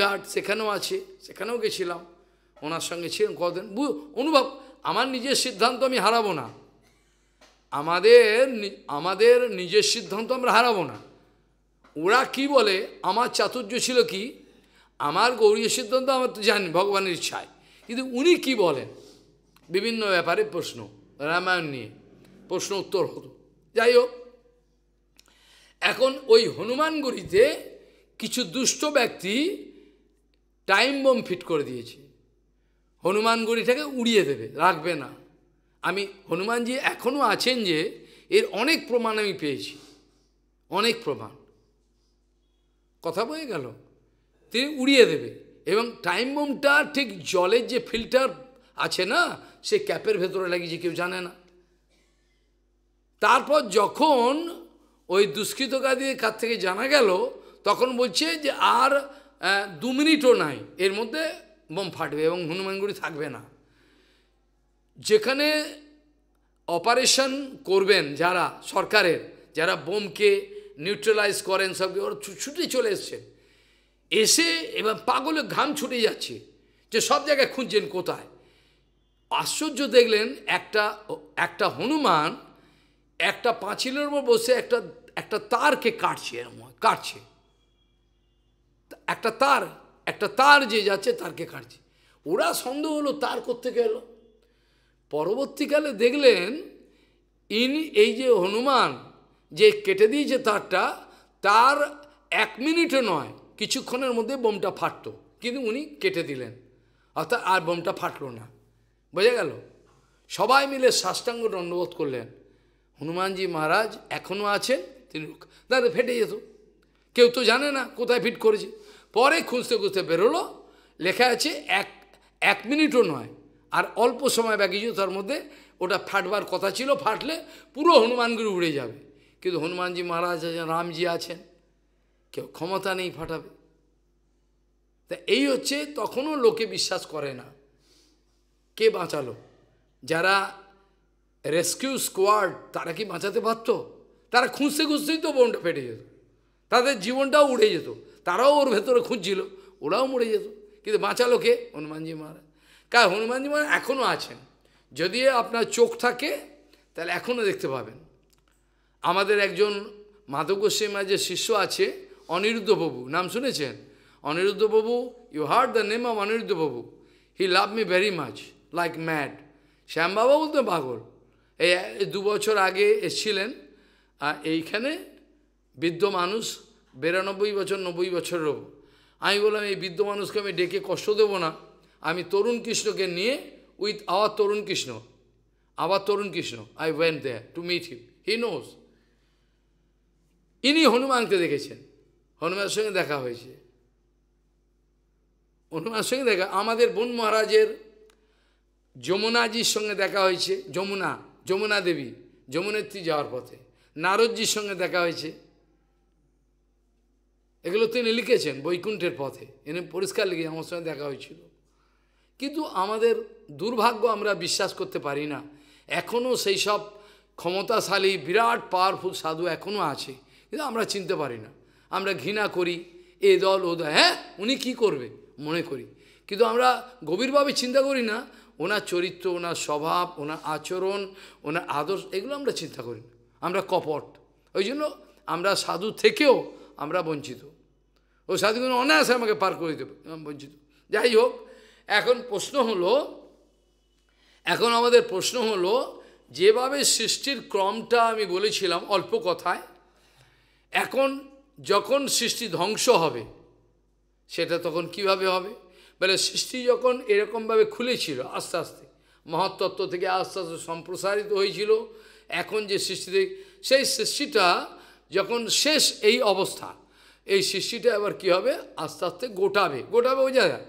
ঘাট সেখানেও আছে সেখানেও গেছিলাম ওনার সঙ্গে ছিলাম কদিন অনুভব আমার নিজের সিদ্ধান্ত আমি হারাবো না আমাদের আমাদের নিজের সিদ্ধান্ত আমরা হারাবো না ওরা কি বলে আমার চাতুর্য ছিল কি আমার গৌরীয় সিদ্ধান্ত আমার তো জানি ভগবানের ইচ্ছায় কিন্তু উনি কি বলেন বিভিন্ন ব্যাপারে প্রশ্ন রামায়ণ নিয়ে প্রশ্ন উত্তর হতো যাই হোক এখন ওই হনুমানগুড়িতে কিছু দুষ্ট ব্যক্তি টাইম বোম ফিট করে দিয়েছে হনুমানগুড়িটাকে উড়িয়ে দেবে রাখবে না আমি হনুমানজি এখনও আছেন যে এর অনেক প্রমাণ আমি পেয়েছি অনেক প্রমাণ কথা বয়ে গেল তিনি উড়িয়ে দেবে এবং টাইম বোমটা ঠিক জলের যে ফিল্টার আছে না সে ক্যাপের ভেতরে লাগিয়েছে কেউ জানে না তারপর যখন ওই দুষ্কৃতকারীদের কাছ থেকে জানা গেল তখন বলছে যে আর দু মিনিটও নাই এর মধ্যে বোম ফাটবে এবং হনুমানগুড়ি থাকবে না যেখানে অপারেশন করবেন যারা সরকারের যারা বোমকে নিউট্রালাইজ করেন সবকে ওরা ছুটে চলে এসছেন এসে এবার পাগলে ঘাম ছুটে যাচ্ছে যে সব জায়গায় খুঁজছেন কোথায় আশ্চর্য দেখলেন একটা একটা হনুমান একটা পাঁচিলের উপর বসে একটা একটা তারকে কাটছে কাটছে একটা তার একটা তার যে যাচ্ছে তারকে কাটছে ওরা সন্দেহ হলো তার করতে গেল পরবর্তীকালে দেখলেন ইন এই যে হনুমান যে কেটে দিয়েছে তারটা তার এক মিনিটও নয় কিছুক্ষণের মধ্যে বোমটা ফাটত কিন্তু উনি কেটে দিলেন অর্থাৎ আর বোমটা ফাটল না বোঝা গেল সবাই মিলে সাষ্টাঙ্গ দণ্ডবোধ করলেন হনুমানজি মহারাজ এখনও আছেন তিনি দাদা ফেটে যেত কেউ তো জানে না কোথায় ফিট করেছে পরে খুঁজতে খুঁজতে বেরোলো লেখা আছে এক এক মিনিটও নয় আর অল্প সময় বাকি তার মধ্যে ওটা ফাটবার কথা ছিল ফাটলে পুরো হনুমানগুলি উড়ে যাবে কিন্তু হনুমানজি মহারাজ আছেন রামজি আছেন কেউ ক্ষমতা নেই ফাটাবে তা এই হচ্ছে তখনও লোকে বিশ্বাস করে না কে বাঁচালো যারা রেস্কিউ স্কোয়াড তারা কি বাঁচাতে পারত তারা খুঁজতে খুঁজতেই তো বোনটা ফেটে যেত তাদের জীবনটাও উড়ে যেত তারাও ওর ভেতরে খুঁজছিল ওরাও মরে যেত কিন্তু বাঁচালো কে হনুমানজি মহারাজ কারণ হনুমানজি মহারাজ এখনও আছেন যদি আপনার চোখ থাকে তাহলে এখনও দেখতে পাবেন আমাদের একজন মাধব গোস্বামী যে শিষ্য আছে অনিরুদ্ধবাবু নাম শুনেছেন অনিরুদ্ধবাবু you heard the name of অনিরুদ্ধবাবু he love me very much like mad শ্যামবাবা বলতো পাগল এই দু বছর আগে এসছিলেন এইখানে বৃদ্ধ মানুষ বিরানব্বই বছর নব্বই বছর রব আমি বললাম এই বৃদ্ধ মানুষকে আমি ডেকে কষ্ট দেবো না আমি তরুণ কৃষ্ণকে নিয়ে উইথ আওয়ার তরুণ কৃষ্ণ আবার Tarun Krishna I went there to meet him he knows ইনি হনুমানকে দেখেছেন হনুমানের সঙ্গে দেখা হয়েছে হনুমানের সঙ্গে দেখা আমাদের বোন মহারাজের যমুনাজির সঙ্গে দেখা হয়েছে যমুনা যমুনা দেবী যমুনেত্রী যাওয়ার পথে নারদজির সঙ্গে দেখা হয়েছে এগুলো তিনি লিখেছেন বৈকুণ্ঠের পথে এনে পরিষ্কার লিখে আমার সঙ্গে দেখা হয়েছিল কিন্তু আমাদের দুর্ভাগ্য আমরা বিশ্বাস করতে পারি না এখনও সেই সব ক্ষমতাশালী বিরাট পাওয়ারফুল সাধু এখনও আছে কিন্তু আমরা চিনতে পারি না আমরা ঘৃণা করি এ দল ও দল হ্যাঁ উনি কী করবে মনে করি কিন্তু আমরা গভীরভাবে চিন্তা করি না ওনার চরিত্র ওনার স্বভাব ওনার আচরণ ওনার আদর্শ এগুলো আমরা চিন্তা করি না আমরা কপট ওই জন্য আমরা সাধু থেকেও আমরা বঞ্চিত ও সাধুগুণ অনায়াসে আমাকে পার করে দেবে বঞ্চিত যাই হোক এখন প্রশ্ন হলো এখন আমাদের প্রশ্ন হলো যেভাবে সৃষ্টির ক্রমটা আমি বলেছিলাম অল্প কথায় এখন যখন সৃষ্টি ধ্বংস হবে সেটা তখন কিভাবে হবে বলে সৃষ্টি যখন এরকমভাবে খুলেছিল আস্তে আস্তে মহাতত্ত্ব থেকে আস্তে আস্তে সম্প্রসারিত হয়েছিল এখন যে সৃষ্টি সেই সৃষ্টিটা যখন শেষ এই অবস্থা এই সৃষ্টিটা আবার কী হবে আস্তে আস্তে গোটাবে গোটাবে বোঝা যায়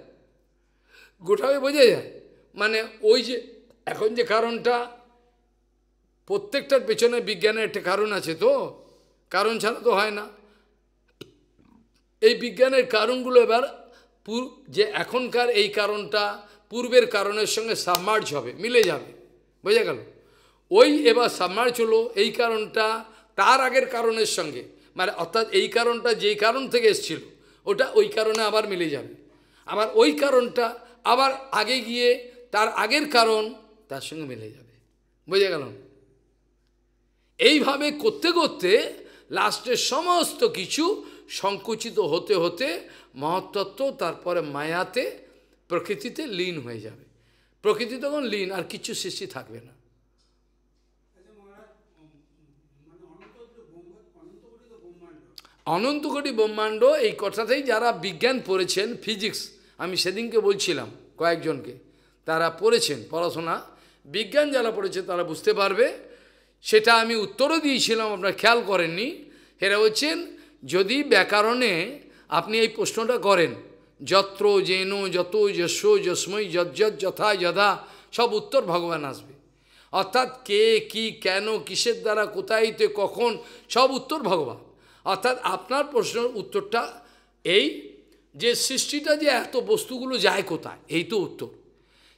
গোটাবে বোঝা যায় মানে ওই যে এখন যে কারণটা প্রত্যেকটার পেছনে বিজ্ঞানের একটা কারণ আছে তো কারণ ছাড়া তো হয় না এই বিজ্ঞানের কারণগুলো এবার যে এখনকার এই কারণটা পূর্বের কারণের সঙ্গে সাবমার্জ হবে মিলে যাবে বোঝা গেল ওই এবার সাবমার্জ হলো এই কারণটা তার আগের কারণের সঙ্গে মানে অর্থাৎ এই কারণটা যেই কারণ থেকে এসছিল ওটা ওই কারণে আবার মিলে যাবে আবার ওই কারণটা আবার আগে গিয়ে তার আগের কারণ তার সঙ্গে মিলে যাবে বুঝে গেল এইভাবে করতে করতে লাস্টে সমস্ত কিছু সংকুচিত হতে হতে মহত্তত্ত্ব তারপরে মায়াতে প্রকৃতিতে লীন হয়ে যাবে প্রকৃতি তখন লীন আর কিছু সৃষ্টি থাকবে না অনন্তকোটি ব্রহ্মাণ্ড এই কথাতেই যারা বিজ্ঞান পড়েছেন ফিজিক্স আমি সেদিনকে বলছিলাম কয়েকজনকে তারা পড়েছেন পড়াশোনা বিজ্ঞান যারা পড়েছে তারা বুঝতে পারবে সেটা আমি উত্তরও দিয়েছিলাম আপনার খেয়াল করেননি এরা হচ্ছেন যদি ব্যাকরণে আপনি এই প্রশ্নটা করেন যত্র যেন যত যশো যশ্মই যজ্জত যথা যথা সব উত্তর ভগবান আসবে অর্থাৎ কে কি কেন কিসের দ্বারা কোথায়তে কখন সব উত্তর ভগবান অর্থাৎ আপনার প্রশ্নের উত্তরটা এই যে সৃষ্টিটা যে এত বস্তুগুলো যায় কোথায় এই তো উত্তর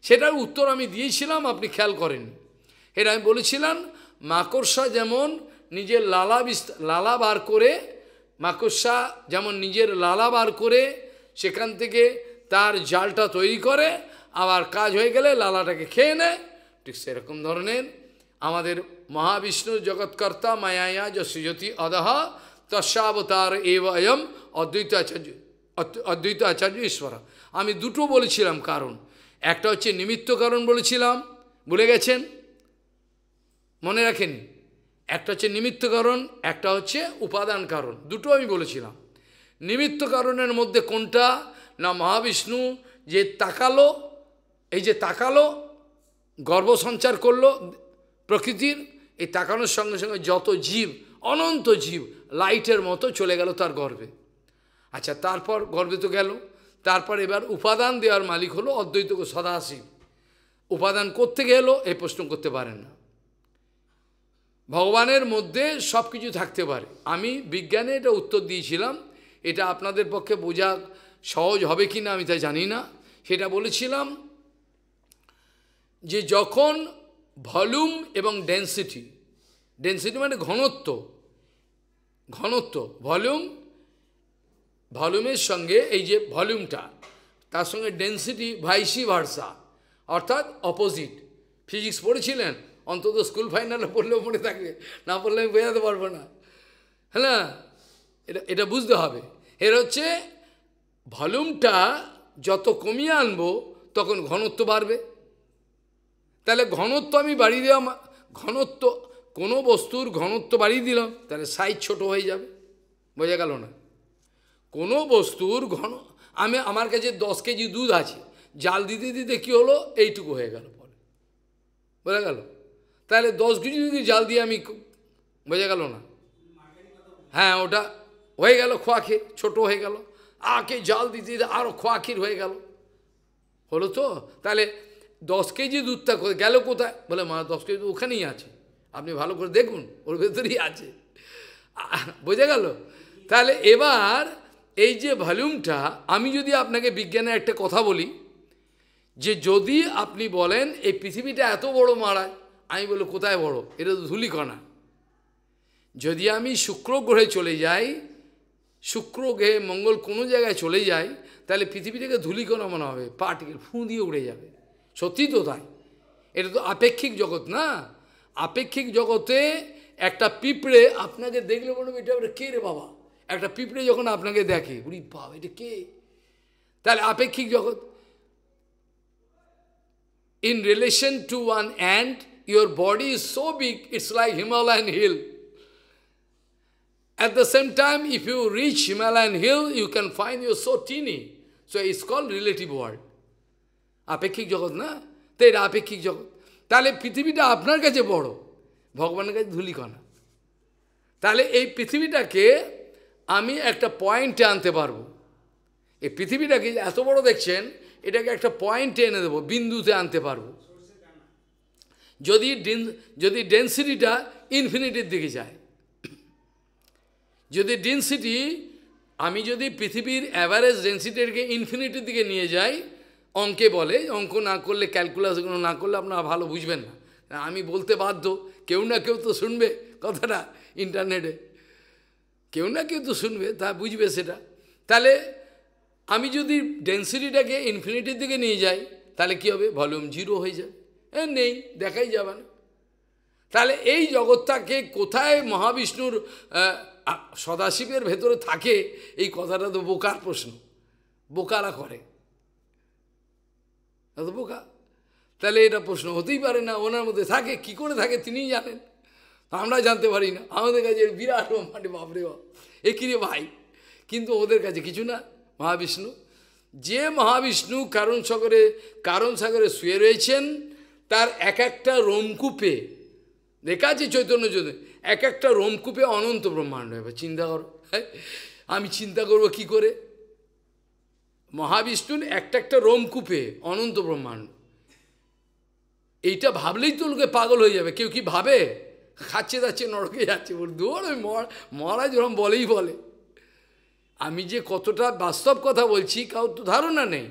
সেটার উত্তর আমি দিয়েছিলাম আপনি খেয়াল করেন এটা আমি বলেছিলাম মাকড়সা যেমন নিজের লালা লালা বার করে মাকড়সা যেমন নিজের লালা বার করে সেখান থেকে তার জালটা তৈরি করে আবার কাজ হয়ে গেলে লালাটাকে খেয়ে নেয় ঠিক সেরকম ধরনের আমাদের মহাবিষ্ণুর জগৎকর্তা মায়ায়া যশ্রীজ্যোতি অদহ তস্যাবতার এব অয়ম অদ্বৈত আচার্য অদ্বৈত আচার্য ঈশ্বর আমি দুটো বলেছিলাম কারণ একটা হচ্ছে নিমিত্ত কারণ বলেছিলাম বলে গেছেন মনে রাখেন একটা হচ্ছে নিমিত্ত কারণ একটা হচ্ছে উপাদান কারণ দুটো আমি বলেছিলাম নিমিত্ত কারণের মধ্যে কোনটা না মহাবিষ্ণু যে তাকালো এই যে তাকালো গর্ব সঞ্চার করলো প্রকৃতির এই তাকানোর সঙ্গে সঙ্গে যত জীব অনন্ত জীব লাইটের মতো চলে গেল তার গর্ভে আচ্ছা তারপর গর্বে তো গেল তারপর এবার উপাদান দেওয়ার মালিক হলো অদ্বৈত সদাশিব উপাদান করতে গেল এই প্রশ্ন করতে পারেন না ভগবানের মধ্যে সব কিছু থাকতে পারে আমি বিজ্ঞানে এটা উত্তর দিয়েছিলাম এটা আপনাদের পক্ষে বোঝা সহজ হবে কি না আমি তা জানি না সেটা বলেছিলাম যে যখন ভলিউম এবং ডেন্সিটি ডেন্সিটি মানে ঘনত্ব ঘনত্ব ভলিউম ভলিউমের সঙ্গে এই যে ভলিউমটা তার সঙ্গে ডেন্সিটি ভাইসি ভার্সা অর্থাৎ অপোজিট ফিজিক্স পড়েছিলেন অন্তত স্কুল ফাইনালে পড়লেও মনে থাকবে না পড়লে আমি বোঝাতে পারবো না হ্যাঁ এটা এটা বুঝতে হবে এর হচ্ছে ভলিউমটা যত কমিয়ে আনবো তখন ঘনত্ব বাড়বে তাহলে ঘনত্ব আমি বাড়িয়ে দেওয়া ঘনত্ব কোনো বস্তুর ঘনত্ব বাড়িয়ে দিলাম তাহলে সাইজ ছোট হয়ে যাবে বোঝা গেল না কোনো বস্তুর ঘন আমি আমার কাছে দশ কেজি দুধ আছে জাল দিতে দিতে কী হলো এইটুকু হয়ে গেল পরে বোঝা গেল তাহলে দশ কেজি যদি জাল দিয়ে আমি বোঝা গেল না হ্যাঁ ওটা হয়ে গেল খোয়া ছোট ছোটো হয়ে গেল আকে জাল দিতে দিতে আরও খোয়া ক্ষীর হয়ে গেল হলো তো তাহলে দশ কেজি দুধটা গেল কোথায় বলে মা দশ কেজি ওখানেই আছে আপনি ভালো করে দেখুন ওর ভেতরেই আছে বোঝা গেল তাহলে এবার এই যে ভলিউমটা আমি যদি আপনাকে বিজ্ঞানের একটা কথা বলি যে যদি আপনি বলেন এই পৃথিবীটা এত বড় মারায় আমি বলি কোথায় বড় এটা তো ধুলিকণা যদি আমি শুক্র গ্রহে চলে যাই শুক্র গ্রহে মঙ্গল কোনো জায়গায় চলে যাই তাহলে পৃথিবীটাকে ধুলিকণা মনে হবে পাটিকে ফুঁ দিয়ে উড়ে যাবে সত্যি তো তাই এটা তো আপেক্ষিক জগৎ না আপেক্ষিক জগতে একটা পিঁপড়ে আপনাকে দেখলে মনে হবে এটা কে রে বাবা একটা পিঁপড়ে যখন আপনাকে দেখে উড়ি বাবা এটা কে তাহলে আপেক্ষিক জগৎ in relation to one ant, your body is so big, it's like Himalayan hill. At the same time, if you reach Himalayan hill, you can find you're so teeny. So it's called relative world. Apekhik jagat na? That apekhik jagat. তাহলে পৃথিবীটা আপনার কাছে বড় ভগবানের কাছে ধুলিকণা তাহলে এই পৃথিবীটাকে আমি একটা পয়েন্টে আনতে পারবো এই পৃথিবীটাকে এত বড় দেখছেন এটাকে একটা পয়েন্টে এনে দেবো বিন্দুতে আনতে পারবো যদি যদি ডেন্সিটিটা ইনফিনিটির দিকে যায় যদি ডেন্সিটি আমি যদি পৃথিবীর অ্যাভারেজ ডেন্সিটিকে ইনফিনিটির দিকে নিয়ে যাই অঙ্কে বলে অঙ্ক না করলে ক্যালকুলাসগুলো না করলে আপনারা ভালো বুঝবেন না আমি বলতে বাধ্য কেউ না কেউ তো শুনবে কথাটা ইন্টারনেটে কেউ না কেউ তো শুনবে তা বুঝবে সেটা তাহলে আমি যদি ডেন্সিটিটাকে ইনফিনিটির দিকে নিয়ে যাই তাহলে কি হবে ভলিউম জিরো হয়ে যায় হ্যাঁ নেই দেখাই যাবে না তাহলে এই জগৎটাকে কোথায় মহাবিষ্ণুর সদাশিবের ভেতরে থাকে এই কথাটা তো বোকার প্রশ্ন বোকারা করে এত বোকা তাহলে এটা প্রশ্ন হতেই পারে না ওনার মধ্যে থাকে কি করে থাকে তিনিই জানেন আমরা জানতে পারি না আমাদের কাছে বিরাট মানে বাপরে বাপ এ কিরে ভাই কিন্তু ওদের কাছে কিছু না মহাবিষ্ণু যে মহাবিষ্ণু কারণ সাগরে কারণ সাগরে শুয়ে রয়েছেন তার এক একটা রোমকূপে দেখা আছে চৈতন্য চৈতন্য এক একটা রোমকূপে অনন্ত ব্রহ্মাণ্ড এবার চিন্তা করো হ্যাঁ? আমি চিন্তা করব কি করে মহাবিষ্ণুর একটা একটা রোমকূপে অনন্ত ব্রহ্মাণ্ড এইটা ভাবলেই তো লোকে পাগল হয়ে যাবে কেউ কি ভাবে খাচ্ছে যাচ্ছে নরকে যাচ্ছে বল দৌড় ওই মহারাজ ওরম বলেই বলে আমি যে কতটা বাস্তব কথা বলছি কাউ তো ধারণা নেই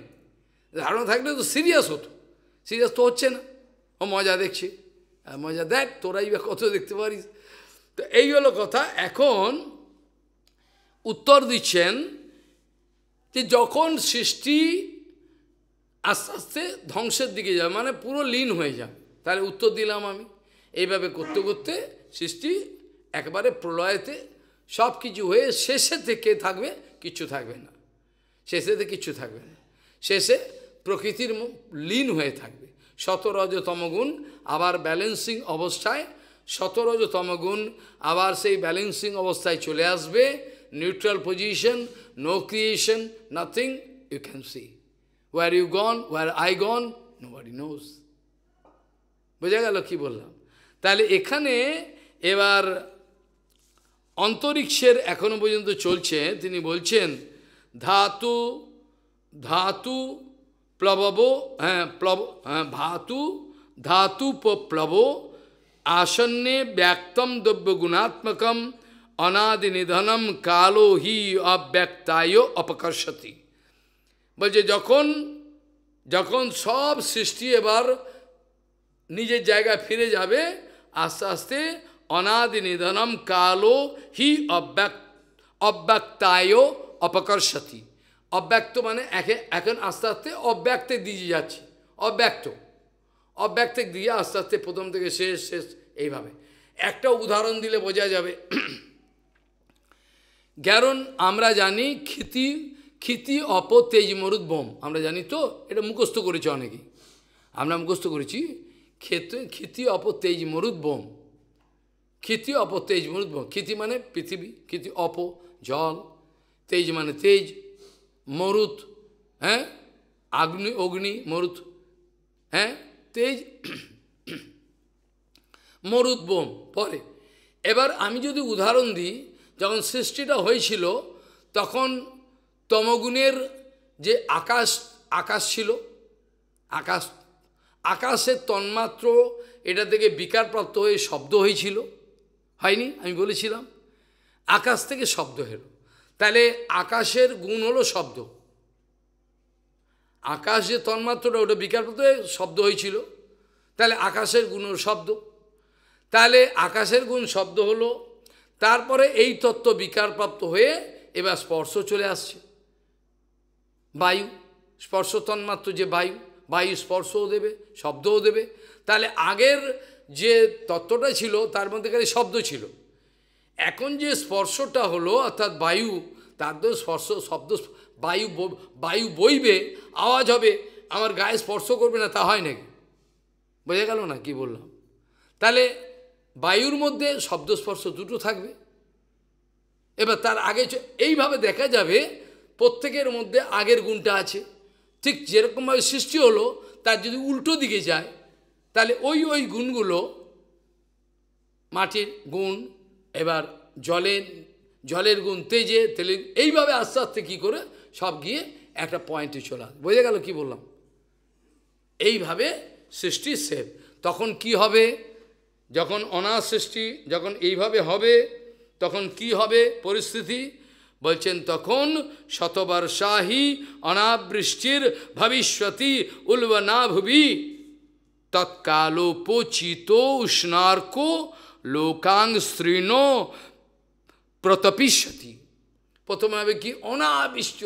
ধারণা থাকলে তো সিরিয়াস হতো সিরিয়াস তো হচ্ছে না ও মজা দেখছে মজা দেখ তোরাই বা কত দেখতে পারিস তো এই হলো কথা এখন উত্তর দিচ্ছেন যে যখন সৃষ্টি আস্তে আস্তে ধ্বংসের দিকে যাবে মানে পুরো লীন হয়ে যাবে তাহলে উত্তর দিলাম আমি এইভাবে করতে করতে সৃষ্টি একবারে প্রলয়েতে সব কিছু হয়ে শেষে থেকে থাকবে কিছু থাকবে না শেষেতে কিছু থাকবে না শেষে প্রকৃতির লীন হয়ে থাকবে শতরজতম গুণ আবার ব্যালেন্সিং অবস্থায় শতরজতম গুণ আবার সেই ব্যালেন্সিং অবস্থায় চলে আসবে neutral position, no creation, nothing, you can see. Where you gone, where I gone, nobody knows. বোঝা গেল কি বললাম তাহলে এখানে এবার অন্তরিক্ষের এখনো পর্যন্ত চলছে তিনি বলছেন ধাতু ধাতু প্লবব হ্যাঁ প্লব হ্যাঁ ধাতু ধাতু প্লব আসন্নে ব্যক্তম দ্রব্যগুণাত্মকম অনাদি নিধনম কালো হি অব্যক্তায় অপকর্ষতি বলছে যখন যখন সব সৃষ্টি এবার নিজের জায়গায় ফিরে যাবে আস্তে আস্তে অনাদি নিধনম কালো হি অব্যক্ত অব্যক্তায় অপকর্ষতি অব্যক্ত মানে একে এখন আস্তে আস্তে অব্যক্তের দিয়ে যাচ্ছে অব্যক্ত অব্যক্তের দিয়ে আস্তে আস্তে প্রথম থেকে শেষ শেষ এইভাবে একটা উদাহরণ দিলে বোঝা যাবে কারণ আমরা জানি ক্ষিতি ক্ষিতি অপ তেজ মরুদ বোম আমরা জানি তো এটা মুখস্থ করেছি অনেকেই আমরা মুখস্থ করেছি ক্ষেত ক্ষিতি অপ তেজ মরুদ বোম ক্ষিতি অপ তেজ মরুদ বোম ক্ষিতি মানে পৃথিবী ক্ষিতি অপ জল তেজ মানে তেজ মরুত হ্যাঁ আগ্নি অগ্নি মরুত হ্যাঁ তেজ মরুদ বোম পরে এবার আমি যদি উদাহরণ দিই যখন সৃষ্টিটা হয়েছিল তখন তমগুণের যে আকাশ আকাশ ছিল আকাশ আকাশের তন্মাত্র এটা থেকে বিকারপ্রাপ্ত হয়ে শব্দ হয়েছিল হয়নি আমি বলেছিলাম আকাশ থেকে শব্দ হলো তাহলে আকাশের গুণ হলো শব্দ আকাশ যে তন্মাত্রটা ওটা বিকারপ্রাপ্ত হয়ে শব্দ হয়েছিল তাহলে আকাশের গুণ শব্দ তাহলে আকাশের গুণ শব্দ হলো তারপরে এই তত্ত্ব বিকারপ্রাপ্ত হয়ে এবার স্পর্শ চলে আসছে বায়ু স্পর্শ তন্মাত্র যে বায়ু বায়ু স্পর্শও দেবে শব্দও দেবে তাহলে আগের যে তত্ত্বটা ছিল তার মধ্যে খালি শব্দ ছিল এখন যে স্পর্শটা হলো অর্থাৎ বায়ু তার তো স্পর্শ শব্দ বায়ু বায়ু বইবে আওয়াজ হবে আমার গায়ে স্পর্শ করবে না তা হয় নাকি বোঝা গেল না কি বললাম তাহলে বায়ুর মধ্যে শব্দস্পর্শ দুটো থাকবে এবার তার আগে এইভাবে দেখা যাবে প্রত্যেকের মধ্যে আগের গুণটা আছে ঠিক যেরকমভাবে সৃষ্টি হলো তার যদি উল্টো দিকে যায় তাহলে ওই ওই গুণগুলো মাটির গুণ এবার জলের জলের গুণ তেজে তেলে এইভাবে আস্তে আস্তে কী করে সব গিয়ে একটা পয়েন্টে চলে আসবে বোঝা গেল কি বললাম এইভাবে সৃষ্টির সেভ তখন কি হবে যখন অনাথ সৃষ্টি যখন এইভাবে হবে তখন কি হবে পরিস্থিতি বলছেন তখন শতবর্ষাহি অনাবৃষ্টির ভবিষ্যতি উল্বনাভুবি তৎকালোপচিত উষ্ণার্ক লোকাং স্ত্রীণ প্রতপিষ্যতি প্রথমে হবে কি অনাবৃষ্টি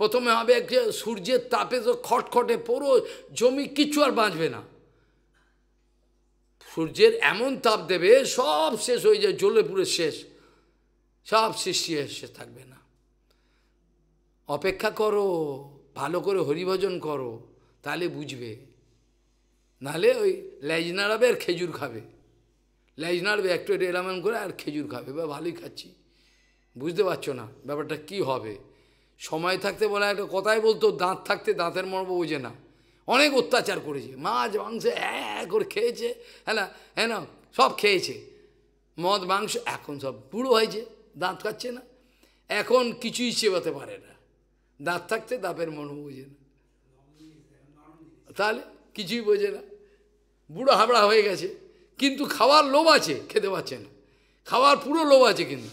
প্রথমে হবে সূর্যের তাপে তো খটখটে পড়ো জমি কিছু আর বাঁচবে না সূর্যের এমন তাপ দেবে সব শেষ হয়ে যায় জ্বলে পুরে শেষ সব সৃষ্টি এসে থাকবে না অপেক্ষা করো ভালো করে হরিভজন করো তাহলে বুঝবে নালে ওই লেজ নাড়াবে আর খেজুর খাবে লেজ নাড়বে একটু এলামান করে আর খেজুর খাবে বা ভালোই খাচ্ছি বুঝতে পারছো না ব্যাপারটা কি হবে সময় থাকতে বলে একটা কথাই বলতো দাঁত থাকতে দাঁতের মর্ম বোঝে না অনেক অত্যাচার করেছে মাছ মাংস করে খেয়েছে হ্যাঁ না হ্যাঁ না সব খেয়েছে মদ মাংস এখন সব বুড়ো হয়েছে দাঁত খাচ্ছে না এখন কিছুই চেবাতে পারে না দাঁত থাকতে দাঁতের মনও বোঝে না তাহলে কিছুই বোঝে না বুড়ো হাবড়া হয়ে গেছে কিন্তু খাওয়ার লোভ আছে খেতে পাচ্ছে না খাওয়ার পুরো লোভ আছে কিন্তু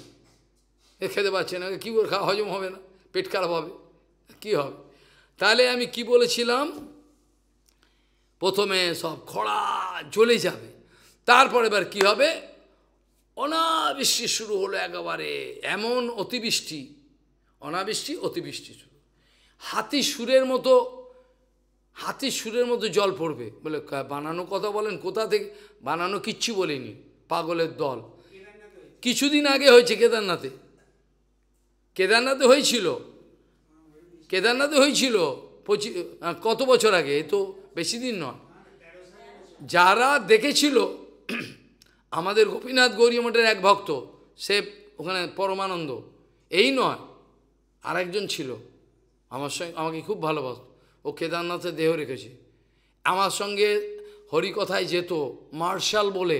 এ খেতে পাচ্ছে না কী করে খাওয়া হজম হবে না পেট খারাপ হবে কী হবে তাহলে আমি কি বলেছিলাম প্রথমে সব খরা চলে যাবে তারপর এবার কি হবে অনাবৃষ্টি শুরু হলো একেবারে এমন অতিবৃষ্টি অনাবৃষ্টি অতিবৃষ্টি শুরু হাতি সুরের মতো হাতি সুরের মতো জল পড়বে বলে বানানো কথা বলেন কোথা থেকে বানানো কিচ্ছু বলেনি পাগলের দল কিছুদিন আগে হয়েছে কেদারনাথে কেদারনাথে হয়েছিল কেদারনাথে হয়েছিল পঁচিশ কত বছর আগে তো বেশি দিন নয় যারা দেখেছিল আমাদের গোপীনাথ গৌরী মঠের এক ভক্ত সে ওখানে পরমানন্দ এই নয় আরেকজন ছিল আমার সঙ্গে আমাকে খুব ভালোবাসত ও কেদারনাথে দেহ রেখেছে আমার সঙ্গে হরিকথায় যেত মার্শাল বলে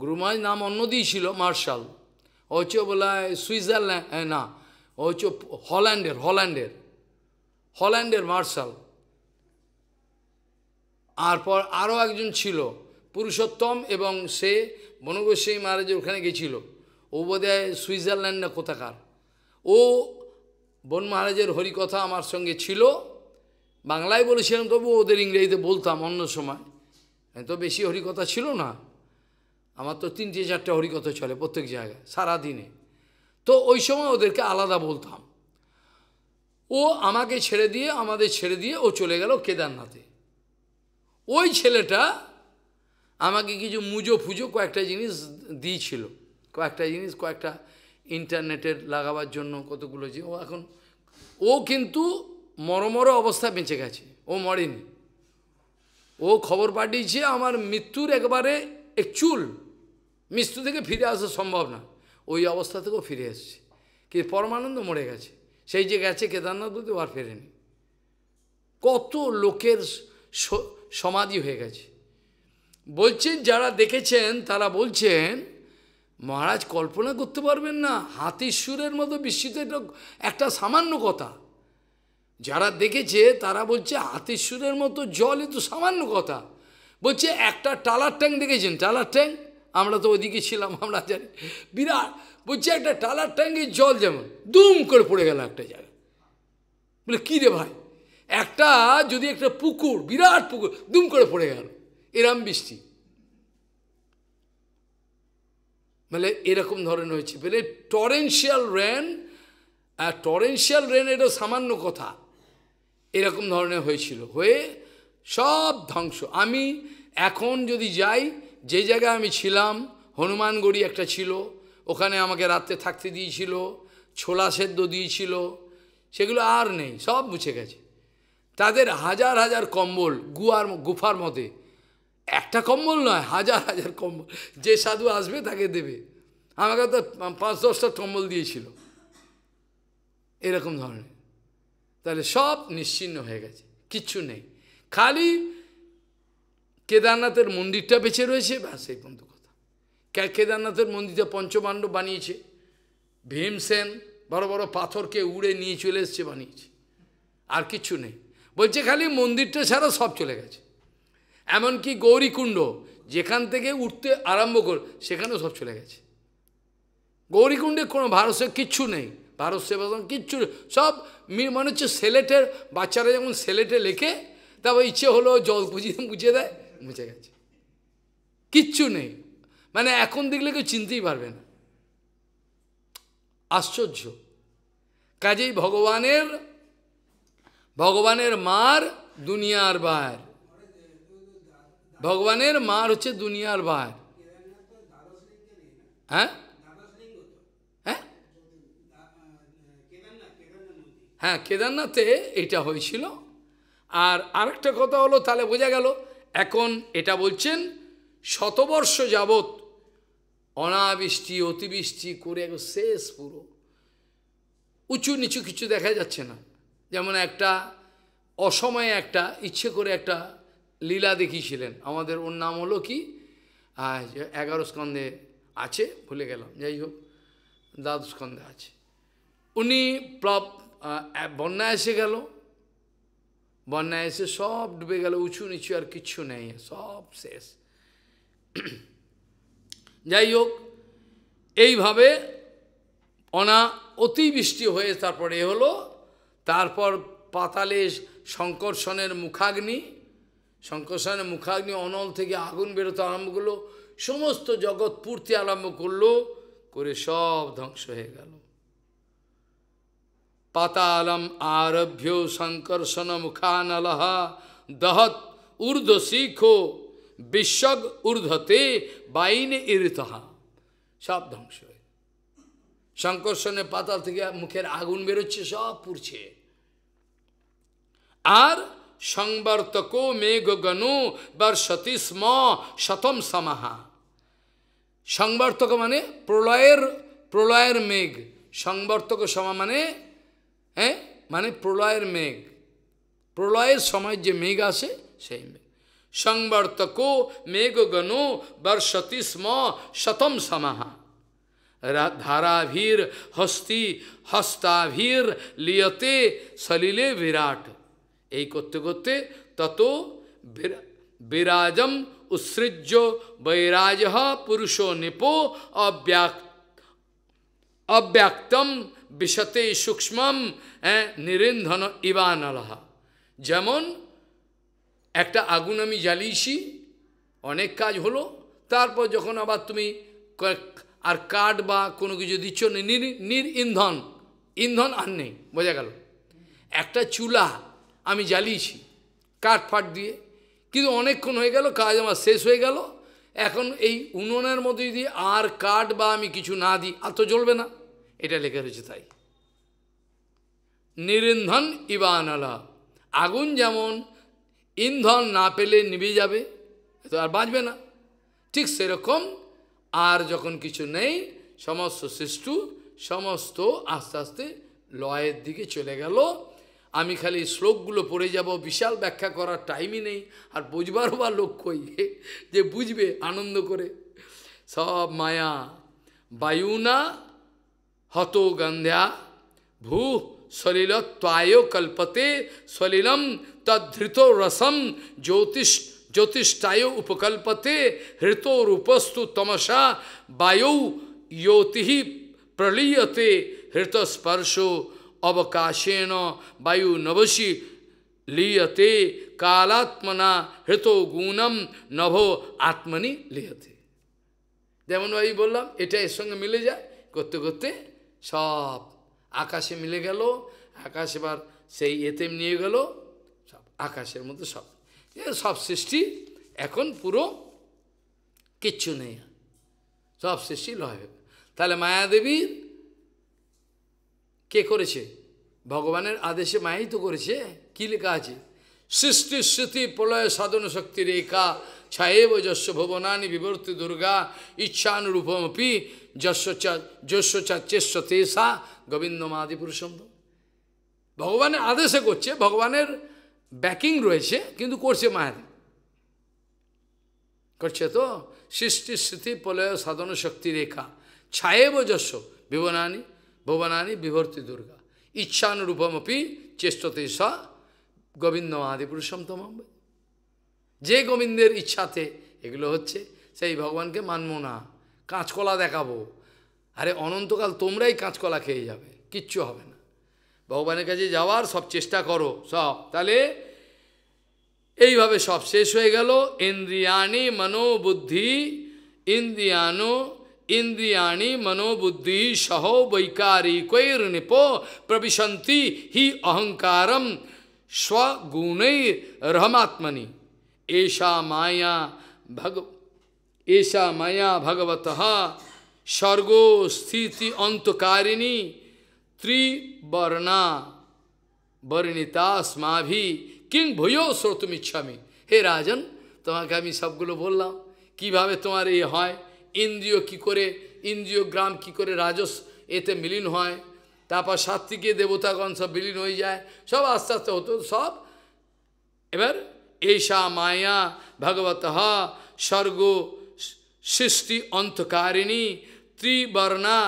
গুরুমাজ নাম অন্য ছিল মার্শাল ও হচ্ছে বলায় সুইজারল্যান্ড না ও হচ্ছে হল্যান্ডের হল্যান্ডের হল্যান্ডের মার্শাল আর পর আরও একজন ছিল পুরুষোত্তম এবং সে বনগোস্বাই মহারাজের ওখানে গেছিল ও বোধহয় সুইজারল্যান্ড না কোথাকার ও বন মহারাজের হরিকথা আমার সঙ্গে ছিল বাংলায় বলেছিলাম তবু ওদের ইংরেজিতে বলতাম অন্য সময় তো বেশি হরিকথা ছিল না আমার তো তিনটে চারটে হরিকথা চলে প্রত্যেক জায়গায় সারা দিনে তো ওই সময় ওদেরকে আলাদা বলতাম ও আমাকে ছেড়ে দিয়ে আমাদের ছেড়ে দিয়ে ও চলে গেল কেদারনাথে ওই ছেলেটা আমাকে কিছু মুজো ফুজো কয়েকটা জিনিস দিয়েছিল কয়েকটা জিনিস কয়েকটা ইন্টারনেটের লাগাবার জন্য কতগুলো যে ও এখন ও কিন্তু মরমর অবস্থা বেঁচে গেছে ও মরেনি ও খবর পাঠিয়েছে আমার মৃত্যুর একবারে এক চুল মৃত্যু থেকে ফিরে আসা সম্ভব না ওই অবস্থা থেকেও ফিরে এসছে কি পরমানন্দ মরে গেছে সেই যে গেছে কেদারনাথ ও আর ফেরেনি কত লোকের সমাধি হয়ে গেছে বলছেন যারা দেখেছেন তারা বলছেন মহারাজ কল্পনা করতে পারবেন না হাতির সুরের মতো বিস্মিত একটা সামান্য কথা যারা দেখেছে তারা বলছে হাতির সুরের মতো জল এ তো সামান্য কথা বলছে একটা টালার ট্যাঙ্ক দেখেছেন টালার ট্যাঙ্ক আমরা তো ওদিকে ছিলাম আমরা জানি বিরাট বলছে একটা টালার ট্যাঙ্কের জল যেমন দুম করে পড়ে গেল একটা জায়গায় বলে কী রে ভাই একটা যদি একটা পুকুর বিরাট পুকুর দুম করে পড়ে গেল এরাম বৃষ্টি মানে এরকম ধরনের হয়েছে বলে টরেন্সিয়াল রেন আর টরেন্সিয়াল রেন এটা সামান্য কথা এরকম ধরনের হয়েছিল হয়ে সব ধ্বংস আমি এখন যদি যাই যে জায়গায় আমি ছিলাম হনুমানগড়ি একটা ছিল ওখানে আমাকে রাত্রে থাকতে দিয়েছিল ছোলা সেদ্ধ দিয়েছিল সেগুলো আর নেই সব মুছে গেছে তাদের হাজার হাজার কম্বল গুয়ার গুফার মতে একটা কম্বল নয় হাজার হাজার কম্বল যে সাধু আসবে তাকে দেবে আমাকে তো পাঁচ দশটা কম্বল দিয়েছিল এরকম ধরনের তাহলে সব নিশ্চিন্ন হয়ে গেছে কিচ্ছু নেই খালি কেদারনাথের মন্দিরটা বেঁচে রয়েছে ব্যাস এই পর্যন্ত কথা কেদারনাথের মন্দিরটা পঞ্চমাণ্ড বানিয়েছে ভীমসেন বড় বড় পাথরকে উড়ে নিয়ে চলে এসছে বানিয়েছে আর কিছু নেই বলছে খালি মন্দিরটা ছাড়া সব চলে গেছে এমনকি গৌরীকুণ্ড যেখান থেকে উঠতে আরম্ভ কর সেখানেও সব চলে গেছে গৌরীকুণ্ডে কোনো ভারত কিচ্ছু নেই ভারত সেবা কিচ্ছু সব মনে মানে হচ্ছে সেলেটের বাচ্চারা যেমন সেলেটে লেখে তারপর ইচ্ছে হলো জল পুজিয়ে মুছে দেয় মুছে গেছে কিচ্ছু নেই মানে এখন দেখলে কেউ চিনতেই পারবে না আশ্চর্য কাজেই ভগবানের ভগবানের মার দুনিয়ার বার ভগবানের মার হচ্ছে দুনিয়ার বার হ্যাঁ হ্যাঁ হ্যাঁ কেদারনাথে এটা হয়েছিল আর আরেকটা কথা হলো তাহলে বোঝা গেল এখন এটা বলছেন শতবর্ষ যাবৎ অনাবৃষ্টি অতিবৃষ্টি করে শেষ পুরো উঁচু নিচু কিছু দেখা যাচ্ছে না যেমন একটা অসময়ে একটা ইচ্ছে করে একটা লীলা দেখিয়েছিলেন আমাদের ওর নাম হলো কি এগারো স্কন্ধে আছে ভুলে গেলাম যাই হোক দ্বাদশ স্কন্ধে আছে উনি প্লব বন্যায় এসে গেল বন্যায় এসে সব ডুবে গেল উঁচু নিচু আর কিচ্ছু নেই সব শেষ যাই হোক এইভাবে অনা অতিবৃষ্টি হয়ে তারপরে হলো তারপর পাতালে শঙ্কর্ষণের মুখাগ্নি শঙ্কর্ষণের মুখাগ্নি অনল থেকে আগুন বেরোতে আরম্ভ করলো সমস্ত জগৎ পূর্তি আরম্ভ করলো করে সব ধ্বংস হয়ে গেল পাতালম আরভ্য শঙ্কর্ষণ মুখানলহ দহত ঊর্ধ্ব শিখো বিশ্ব ঊর্ধ্বতে বাইনে ইরিতহা সব ধ্বংস শঙ্কর্ষণের পাতা থেকে মুখের আগুন বেরোচ্ছে সব পুড়ছে আর সংবর্তক মেঘ গণু বার স্ম শতম সমাহা সংবর্তক মানে প্রলয়ের প্রলয়ের মেঘ সংবর্তক সমা মানে হ্যাঁ মানে প্রলয়ের মেঘ প্রলয়ের সময় যে মেঘ আসে সেই মেঘ সংবর্তক মেঘ গণু বার স্ম শতম সমাহা धाराभीर হস্তি হস্তাভীর লিয়তে সলিলে বিরাট এই করতে করতে তত বিরাজম উৎসৃজ্য বৈরাজ পুরুষো নিপো অব্যাক অব্যক্তম বিশতে সূক্ষ্মম হ্যাঁ, নিরিন্ধন ইবানলহা যেমন একটা আগুন আমি জ্বালিয়েছি অনেক কাজ হলো তারপর যখন আবার তুমি আর কাঠ বা কোনো কিছু দিচ্ছ নির নির ইন্ধন ইন্ধন আর নেই বোঝা গেল একটা চুলা আমি জ্বালিয়েছি কাঠ ফাট দিয়ে কিন্তু অনেকক্ষণ হয়ে গেল কাজ আমার শেষ হয়ে গেল এখন এই উনুনের মধ্যে যদি আর কাঠ বা আমি কিছু না দিই আর তো জ্বলবে না এটা লেখা রয়েছে তাই নিরিন্ধন আনালা আগুন যেমন ইন্ধন না পেলে নিভে যাবে তো আর বাঁচবে না ঠিক সেরকম আর যখন কিছু নেই সমস্ত সৃষ্টু সমস্ত আস্তে আস্তে লয়ের দিকে চলে গেল আমি খালি শ্লোকগুলো পড়ে যাব বিশাল ব্যাখ্যা করার টাইমই নেই আর বুঝবারও বা লক্ষ্যই যে বুঝবে আনন্দ করে সব মায়া বায়ুনা হত গন্ধা ভূ ত্বায় কল্পতে সলিলম তদ্ধৃত রসম জ্যোতিষ জ্যোতিষ্টায় উপকল্পতে হৃত রূপস্তু তমসা বায়ৌ জ্যোতিহি প্রলীয়তে হৃত স্পর্শ অবকাশেন বায়ু নবসি লিয়তে কালাত্মনা হৃত গুণম নভ আত্মনি লিয়তে যেমনভাবে বললাম এটা এর সঙ্গে মিলে যায় করতে করতে সব আকাশে মিলে গেল আকাশ এবার সেই এতে নিয়ে গেল সব আকাশের মধ্যে সব এ সব সৃষ্টি এখন পুরো কিচ্ছু নেই সব সৃষ্টি লয় তাহলে মায়াদেবীর কে করেছে ভগবানের আদেশে মায়াই তো করেছে কী লেখা আছে সৃষ্টি স্মৃতি প্রলয় সাধন শক্তি রেখা ছায়েব যস্য ভবনানি বিবর্তি দুর্গা ইচ্ছানুরূপমপি যস্য যস্য চাচ্যস্য তেসা গোবিন্দমাদি পুরুষম ভগবানের আদেশে করছে ভগবানের ব্যাকিং রয়েছে কিন্তু করছে মায়াদি করছে তো সৃষ্টি স্মৃতি প্রলয় সাধন শক্তি রেখা ছায়ে বজস্ব বিবনানি ভবনানি বিভর্তি দুর্গা ইচ্ছানুরূপমপি চেষ্টতে স গোবিন্দ মহাদিপুরুষম তমাম যে গোবিন্দের ইচ্ছাতে এগুলো হচ্ছে সেই ভগবানকে মানব না কাঁচকলা দেখাবো আরে অনন্তকাল তোমরাই কাঁচকলা খেয়ে যাবে কিচ্ছু হবে না ভগবানের কাছে যাওয়ার সব চেষ্টা করো সব তাহলে এইভাবে সব শেষ হয়ে গেল ইন্দ্রিয়ানি মনোবুদ্ধি ইন্দ্রিয়ানো ইন্দ্রিয়ানি মনোবুদ্ধি সহ বৈকারী কৈর নিপ প্রবিশন্তি হি অহংকারম স্বগুণৈর রহমাত্মনি এষা মায়া ভগ এষা মায়া ভগবত স্বর্গ স্থিতি অন্তকারিণী ত্রিবর্ণা বর্ণিতা স্মাভি কিং ভূয়ও শ্রোতমিচ্ছামি হে রাজন তোমাকে আমি সবগুলো বললাম কিভাবে তোমার এই হয় ইন্দ্রিয় কি করে ইন্দ্রিয় গ্রাম কি করে রাজস এতে মিলিন হয় তারপর সাত্ত্বিকে দেবতাগণ সব বিলীন হয়ে যায় সব আস্তে আস্তে হতো সব এবার এষা মায়া ভগবত স্বর্গ সৃষ্টি অন্তকারিণী ত্রিবর্ণা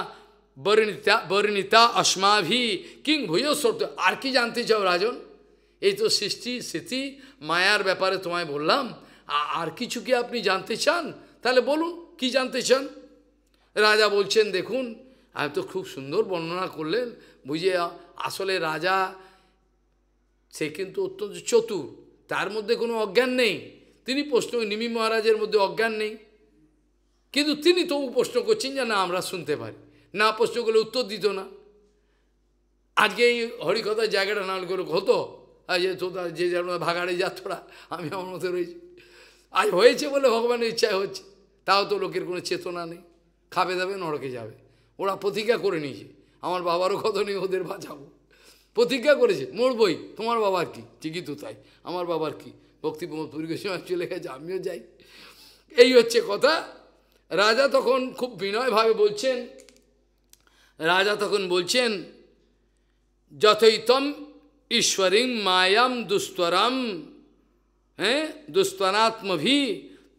বরণিতা বরিণিতা অস্মাভি কিং ভূয় সত্য আর কি জানতে চাও রাজন এই তো সৃষ্টি স্মৃতি মায়ার ব্যাপারে তোমায় বললাম আর কিছু কি আপনি জানতে চান তাহলে বলুন কি জানতে চান রাজা বলছেন দেখুন আমি তো খুব সুন্দর বর্ণনা করলেন বুঝে আসলে রাজা সে কিন্তু অত্যন্ত চতুর তার মধ্যে কোনো অজ্ঞান নেই তিনি প্রশ্ন নিমি মহারাজের মধ্যে অজ্ঞান নেই কিন্তু তিনি তবু প্রশ্ন করছেন যে না আমরা শুনতে পারি না প্রশ্ন করলে উত্তর দিত না আজকে এই হরিকথার জায়গাটা না করে হতো যে তোরা যে যেন ভাগাড়ে যাত্রা আমি আমার মতো রয়েছি আজ হয়েছে বলে ভগবানের ইচ্ছায় হচ্ছে তাও তো লোকের কোনো চেতনা নেই খাবে দাবে নরকে যাবে ওরা প্রতিজ্ঞা করে নিয়েছে আমার বাবারও কত নেই ওদের বাঁচাবো প্রতিজ্ঞা করেছে মরবই তোমার বাবার কি ঠিকই তো তাই আমার বাবার কি ভক্তি পরিবেশনা চলে গেছে আমিও যাই এই হচ্ছে কথা রাজা তখন খুব বিনয়ভাবে বলছেন রাজা তখন বলছেন যথৈতম ঈশ্বরী মায়াম দুস্তরম হ্যাঁ দুস্তরাত্মভি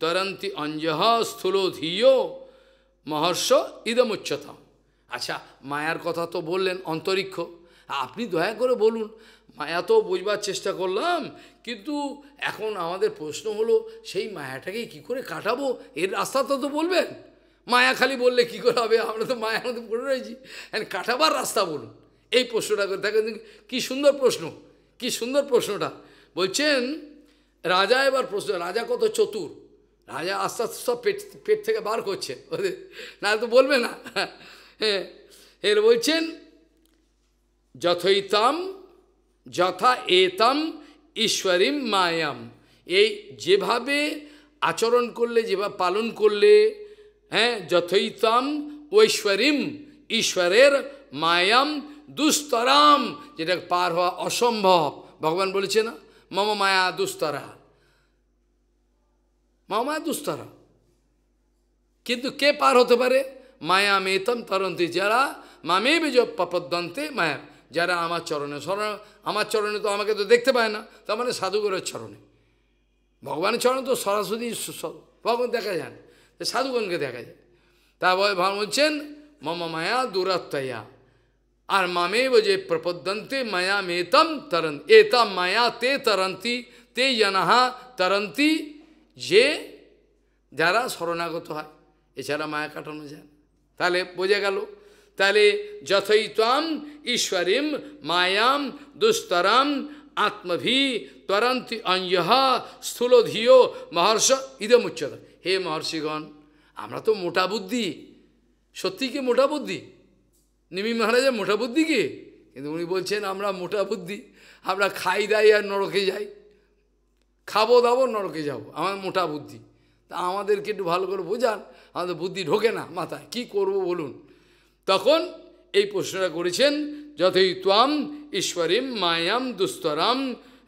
তরন্তি অঞ্জহ স্থূল ধীয় মহর্ষ ইদমুচ্চতম আচ্ছা মায়ার কথা তো বললেন অন্তরিক্ষ আপনি দয়া করে বলুন মায়া তো বুঝবার চেষ্টা করলাম কিন্তু এখন আমাদের প্রশ্ন হলো সেই মায়াটাকে কি করে কাটাবো এর রাস্তা তো বলবেন মায়া খালি বললে কি করে হবে আমরা তো মায়ার আমাদের পড়ে রয়েছি অ্যান্ড কাটাবার রাস্তা বলুন এই প্রশ্নটা করে থাকেন কী সুন্দর প্রশ্ন কি সুন্দর প্রশ্নটা বলছেন রাজা এবার প্রশ্ন রাজা কত চতুর রাজা আস্তে আস্তে সব পেট পেট থেকে বার করছে ওদের না তো বলবে না হ্যাঁ এর বলছেন যথৈতাম যথা এতাম ঈশ্বরীম মায়াম এই যেভাবে আচরণ করলে যেভাবে পালন করলে হ্যাঁ যথৈতম ঐশ্বরীম ঈশ্বরের মায়াম দুস্তরাম যেটা পার হওয়া অসম্ভব ভগবান বলেছে না মম মায়া দুস্তরা মম মায়া দুস্তরা কিন্তু কে পার হতে পারে মায়া মেতম তরন্তি যারা মামে বেজ পপদ্দন্তে মায়া যারা আমার চরণে স্মরণ আমার চরণে তো আমাকে তো দেখতে পায় না তার মানে সাধুগুরের চরণে ভগবানের চরণে তো সরাসরি ভগবান দেখা যায় সাধুগণকে দেখা যায় তারপরে ভগবান বলছেন মম মায়া দূরত্বয়া আর মামেব যে প্রপদ্যন্তে মায়া মেতম তরন এতম মায়া তে তরন্তি তে জনাহা তরন্তি যে যারা শরণাগত হয় এছাড়া মায়া কাটানো যায় তাহলে বোঝা গেল তাহলে যথৈতাম ঈশ্বরীম মায়াম দুস্তরাম আত্মভি তরন্তি অঞ্জহ স্থূলধিও মহর্ষ ইদমুচ্চতা হে মহর্ষিগণ আমরা তো মোটা বুদ্ধি সত্যি কি মোটা বুদ্ধি নিমি মহারাজের মোটা বুদ্ধি কি কিন্তু উনি বলছেন আমরা মোটা বুদ্ধি আমরা খাই দাই আর নরকে যাই খাবো দাবো নরকে যাব আমার মোটা বুদ্ধি তা আমাদেরকে একটু ভালো করে বোঝান আমাদের বুদ্ধি ঢোকে না মাথায় কি করব বলুন তখন এই প্রশ্নটা করেছেন যথেই ত্বাম ঈশ্বরীম মায়াম দুস্তরাম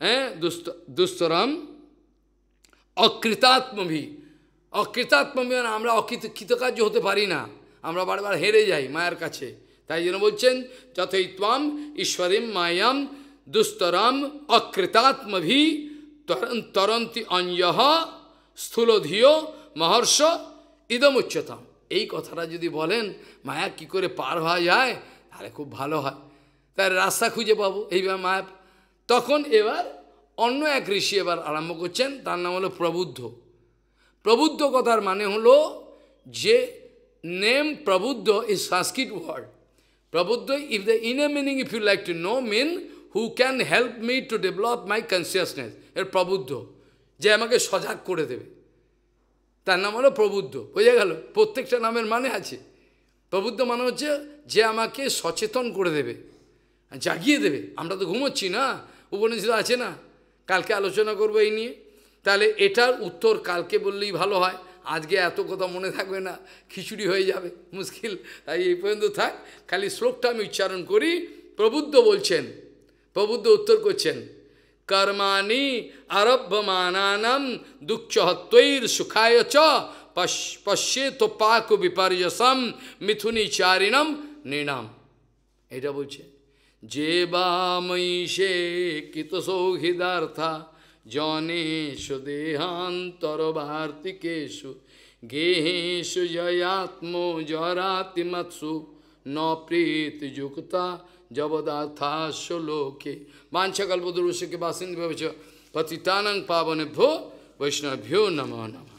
হ্যাঁ দুস্ত দুস্তরাম অকৃতাত্মভি অকৃতাত্মবিমান আমরা অকৃত কৃতকার্য হতে পারি না আমরা বারবার হেরে যাই মায়ের কাছে তাই জন্য বলছেন যথই ত্বাম ঈশ্বরীম মায়াম দুস্তরম অকৃতাত্মভি তরন্তি অঞ্জহ স্থূলধিও মহর্ষ উচ্চতম এই কথাটা যদি বলেন মায়া কি করে পার হওয়া যায় তাহলে খুব ভালো হয় তার রাস্তা খুঁজে পাবো এইবার মায়া তখন এবার অন্য এক ঋষি এবার আরম্ভ করছেন তার নাম হলো প্রবুদ্ধ প্রবুদ্ধ কথার মানে হলো যে name Prabuddha is Sanskrit word Prabuddha if the a meaning if you like to know mean who can help me to develop my consciousness এর প্রবুদ্ধ যে আমাকে সজাগ করে দেবে তার নাম হলো প্রবুদ্ধ বোঝা গেল প্রত্যেকটা নামের মানে আছে প্রবুদ্ধ মানে হচ্ছে যে আমাকে সচেতন করে দেবে জাগিয়ে দেবে আমরা তো ঘুমোচ্ছি না উপনিষদ আছে না কালকে আলোচনা করবো এই নিয়ে তাহলে এটার উত্তর কালকে বললেই ভালো হয় আজকে এত কথা মনে থাকবে না খিচুড়ি হয়ে যাবে মুশকিল তাই এই পর্যন্ত থাক খালি শ্লোকটা আমি উচ্চারণ করি প্রবুদ্ধ বলছেন প্রবুদ্ধ উত্তর করছেন কর্মাণি আরভ্যমানানম দুঃখহত্বৈর সুখায় চ পশ্যেত পাক বিপর্যসম মিথুনি চারিণম এটা বলছে যে বা মহিষে সৌহৃদার্থা জনেশু দেহান্তরভার্তিকেশু গেহেশু জয়াত্ম জরাতিমৎসু ন যুক্তা জবদার্থাশ লোকে বাঞ্ছাকল্পদুরুষকে বাসিন্দ ভেবেছ পতিতানং ভো বৈষ্ণভ্যো নম নম